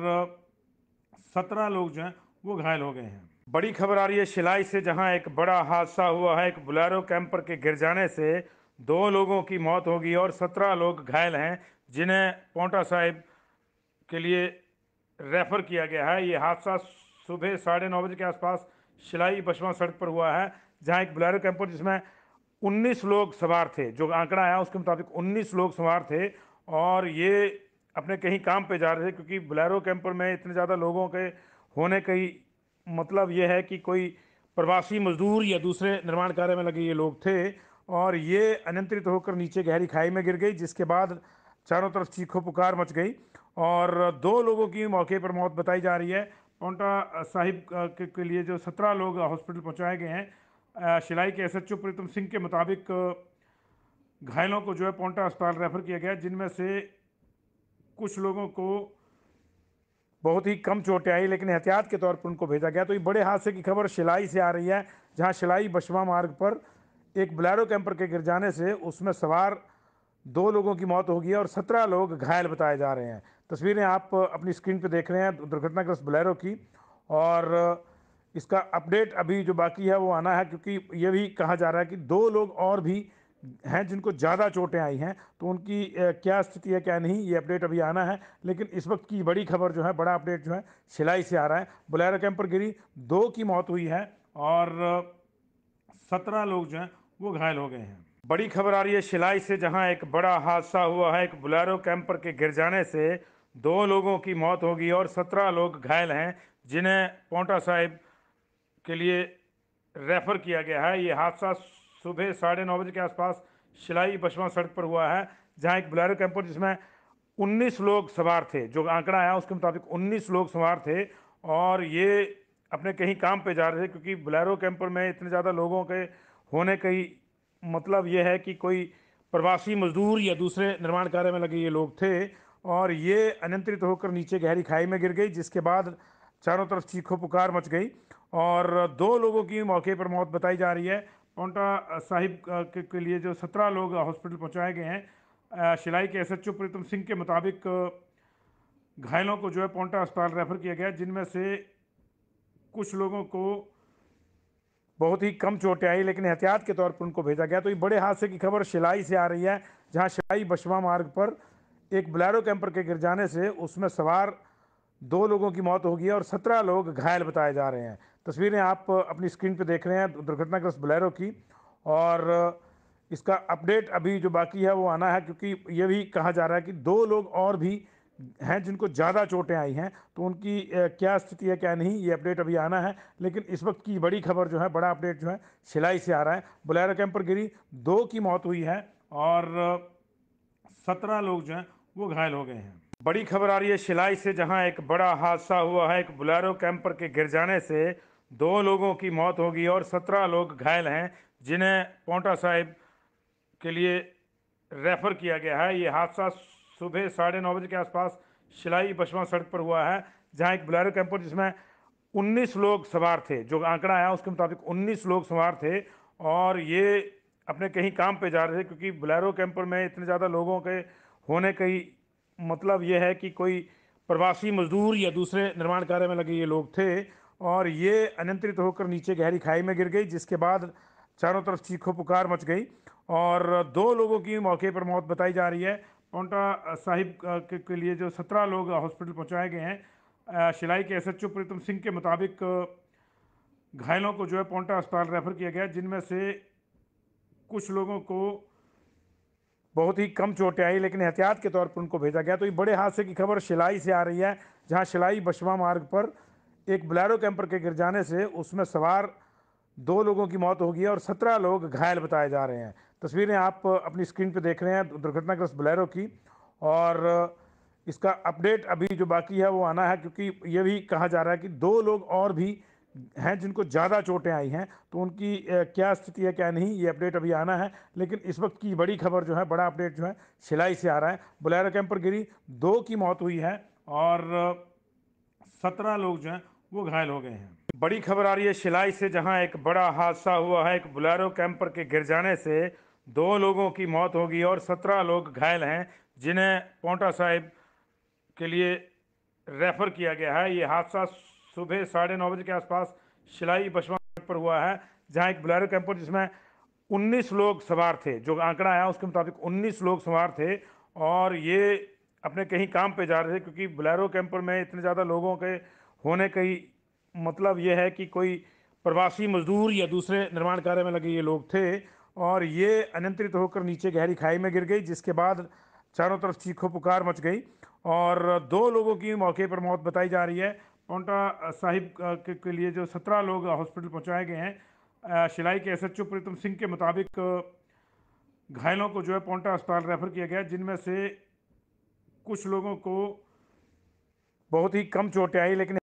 सत्रह लोग जो हैं वो घायल हो गए हैं बड़ी खबर आ रही है शिलाई से जहां एक बड़ा हादसा हुआ है एक बुलैरो कैंपर के गिर जाने से दो लोगों की मौत होगी और सत्रह लोग घायल हैं जिन्हें पोंटा साहिब के लिए रेफर किया गया है ये हादसा सुबह साढ़े नौ बजे के आसपास शिलाई बशवा सड़क पर हुआ है जहां एक बुलेरो कैंपर जिसमें 19 लोग सवार थे जो आंकड़ा आया उसके मुताबिक 19 लोग सवार थे और ये अपने कहीं काम पे जा रहे थे क्योंकि बुलेरो कैंपर में इतने ज़्यादा लोगों के होने का ही मतलब ये है कि कोई प्रवासी मजदूर या दूसरे निर्माण कार्य में लगे ये लोग थे और ये अनियंत्रित होकर नीचे गहरी खाई में गिर गई जिसके बाद चारों तरफ चीखों पुकार मच गई और दो लोगों की मौके पर मौत बताई जा रही है पौंटा साहिब के, के लिए जो सत्रह लोग हॉस्पिटल पहुंचाए गए हैं शिलाई के एस एच प्रीतम सिंह के मुताबिक घायलों को जो है पौंटा अस्पताल रेफर किया गया जिनमें से कुछ लोगों को बहुत ही कम चोटें आई लेकिन एहतियात के तौर पर उनको भेजा गया तो ये बड़े हादसे की खबर शिलाई से आ रही है जहाँ शिलाई बशवा मार्ग पर एक बुलेरो कैंपर के गिर जाने से उसमें सवार दो लोगों की मौत हो गई और सत्रह लोग घायल बताए जा रहे हैं तस्वीरें आप अपनी स्क्रीन पर देख रहे हैं दुर्घटनाग्रस्त बुलेरो की और इसका अपडेट अभी जो बाकी है वो आना है क्योंकि ये भी कहा जा रहा है कि दो लोग और भी हैं जिनको ज़्यादा चोटें आई हैं तो उनकी क्या स्थिति है क्या नहीं ये अपडेट अभी आना है लेकिन इस वक्त की बड़ी खबर जो है बड़ा अपडेट जो है सिलाई से आ रहा है बुलेरो कैंपर गिरी दो की मौत हुई है और सत्रह लोग जो हैं वो घायल हो गए हैं बड़ी खबर आ रही है शिलाई से जहां एक बड़ा हादसा हुआ है एक बुलेरो कैंपर के गिर जाने से दो लोगों की मौत हो गई और सत्रह लोग घायल हैं जिन्हें पोंटा साहिब के लिए रेफर किया गया है ये हादसा सुबह साढ़े नौ बजे के आसपास शिलाई बशवा सड़क पर हुआ है जहाँ एक बुलेरो कैंपर जिसमें 19 लोग सवार थे जो आंकड़ा आया उसके मुताबिक 19 लोग सवार थे और ये अपने कहीं काम पे जा रहे थे क्योंकि बुलेरो कैंपर में इतने ज़्यादा लोगों के होने का ही मतलब ये है कि कोई प्रवासी मजदूर या दूसरे निर्माण कार्य में लगे ये लोग थे और ये अनियंत्रित होकर नीचे गहरी खाई में गिर गई जिसके बाद चारों तरफ चीखों पुकार मच गई और दो लोगों की मौके पर मौत बताई जा रही है पोंटा साहिब के, लिए जो सत्रह लोग हॉस्पिटल पहुंचाए गए हैं शिलाई के एस एच प्रीतम सिंह के मुताबिक घायलों को जो है पोंटा अस्पताल रेफर किया गया जिनमें से कुछ लोगों को बहुत ही कम चोटें आई लेकिन एहतियात के तौर पर उनको भेजा गया तो ये बड़े हादसे की खबर शिलाई से आ रही है जहाँ शिलाई बशवा मार्ग पर एक ब्लैरो कैंपर के गिर जाने से उसमें सवार दो लोगों की मौत हो गई और सत्रह लोग घायल बताए जा रहे हैं तस्वीरें आप अपनी स्क्रीन पर देख रहे हैं दुर्घटनाग्रस्त ब्लैरो की और इसका अपडेट अभी जो बाकी है वो आना है क्योंकि ये भी कहा जा रहा है कि दो लोग और भी हैं जिनको ज़्यादा चोटें आई हैं तो उनकी क्या स्थिति है क्या नहीं ये अपडेट अभी आना है लेकिन इस वक्त की बड़ी खबर जो है बड़ा अपडेट जो है सिलाई से आ रहा है बुलेरो कैंप पर गिरी दो की मौत हुई है और सत्रह लोग जो हैं वो घायल हो गए हैं बड़ी खबर आ रही है शिलाई से जहां एक बड़ा हादसा हुआ है एक बुलैरो कैंपर के गिर जाने से दो लोगों की मौत होगी और सत्रह लोग घायल हैं जिन्हें पोंटा साहिब के लिए रेफर किया गया है ये हादसा सुबह साढ़े नौ बजे के आसपास शिलाई बशवा सड़क पर हुआ है जहां एक बुलेरो कैंपर जिसमें 19 लोग सवार थे जो आंकड़ा आया उसके मुताबिक 19 लोग सवार थे और ये अपने कहीं काम पे जा रहे थे क्योंकि बुलेरो कैंपर में इतने ज़्यादा लोगों के होने का मतलब ये है कि कोई प्रवासी मजदूर या दूसरे निर्माण कार्य में लगे ये लोग थे और ये अनियंत्रित होकर नीचे गहरी खाई में गिर गई जिसके बाद चारों तरफ चीखों पुकार मच गई और दो लोगों की मौके पर मौत बताई जा रही है पोंटा साहिब के, के लिए जो सत्रह लोग हॉस्पिटल पहुंचाए गए हैं शिलाई के एसएचओ प्रीतम सिंह के मुताबिक घायलों को जो है पाउंटा अस्पताल रेफर किया गया जिनमें से कुछ लोगों को बहुत ही कम चोटें आई लेकिन एहतियात के तौर पर उनको भेजा गया तो ये बड़े हादसे की खबर शिलाई से आ रही है जहाँ शिलाई बशवा मार्ग पर एक ब्लैरो कैंपर के गिर जाने से उसमें सवार दो लोगों की मौत हो गई और सत्रह लोग घायल बताए जा रहे हैं तस्वीरें आप अपनी स्क्रीन पे देख रहे हैं दुर्घटनाग्रस्त बुलैरो की और इसका अपडेट अभी जो बाकी है वो आना है क्योंकि ये भी कहा जा रहा है कि दो लोग और भी हैं जिनको ज़्यादा चोटें आई हैं तो उनकी क्या स्थिति है क्या नहीं ये अपडेट अभी आना है लेकिन इस वक्त की बड़ी खबर जो है बड़ा अपडेट जो है शिलाई से आ रहा है बुलैरो कैंपर गिरी दो की मौत हुई है और सत्रह लोग जो हैं वो घायल हो गए हैं बड़ी खबर आ रही है सिलाई से जहां एक बड़ा हादसा हुआ है एक बुलैरो कैंपर के गिर जाने से दो लोगों की मौत होगी और सत्रह लोग घायल हैं जिन्हें पोंटा साहिब के लिए रेफर किया गया है ये हादसा सुबह साढ़े नौ बजे के आसपास शिलाई बशवा पर हुआ है जहां एक बुलेरो कैंपर जिसमें 19 लोग सवार थे जो आंकड़ा आया उसके मुताबिक 19 लोग सवार थे और ये अपने कहीं काम पे जा रहे थे क्योंकि बुलेरो कैंपर में इतने ज़्यादा लोगों के होने का ही मतलब ये है कि कोई प्रवासी मजदूर या दूसरे निर्माण कार्य में लगे ये लोग थे और ये अनियंत्रित होकर नीचे गहरी खाई में गिर गई जिसके बाद चारों तरफ चीखों पुकार मच गई और दो लोगों की मौके पर मौत बताई जा रही है पोंटा साहिब के, के लिए जो सत्रह लोग हॉस्पिटल पहुंचाए गए हैं शिलाई के एस एच प्रीतम सिंह के मुताबिक घायलों को जो है पोंटा अस्पताल रेफर किया गया जिनमें से कुछ लोगों को बहुत ही कम चोटें आई लेकिन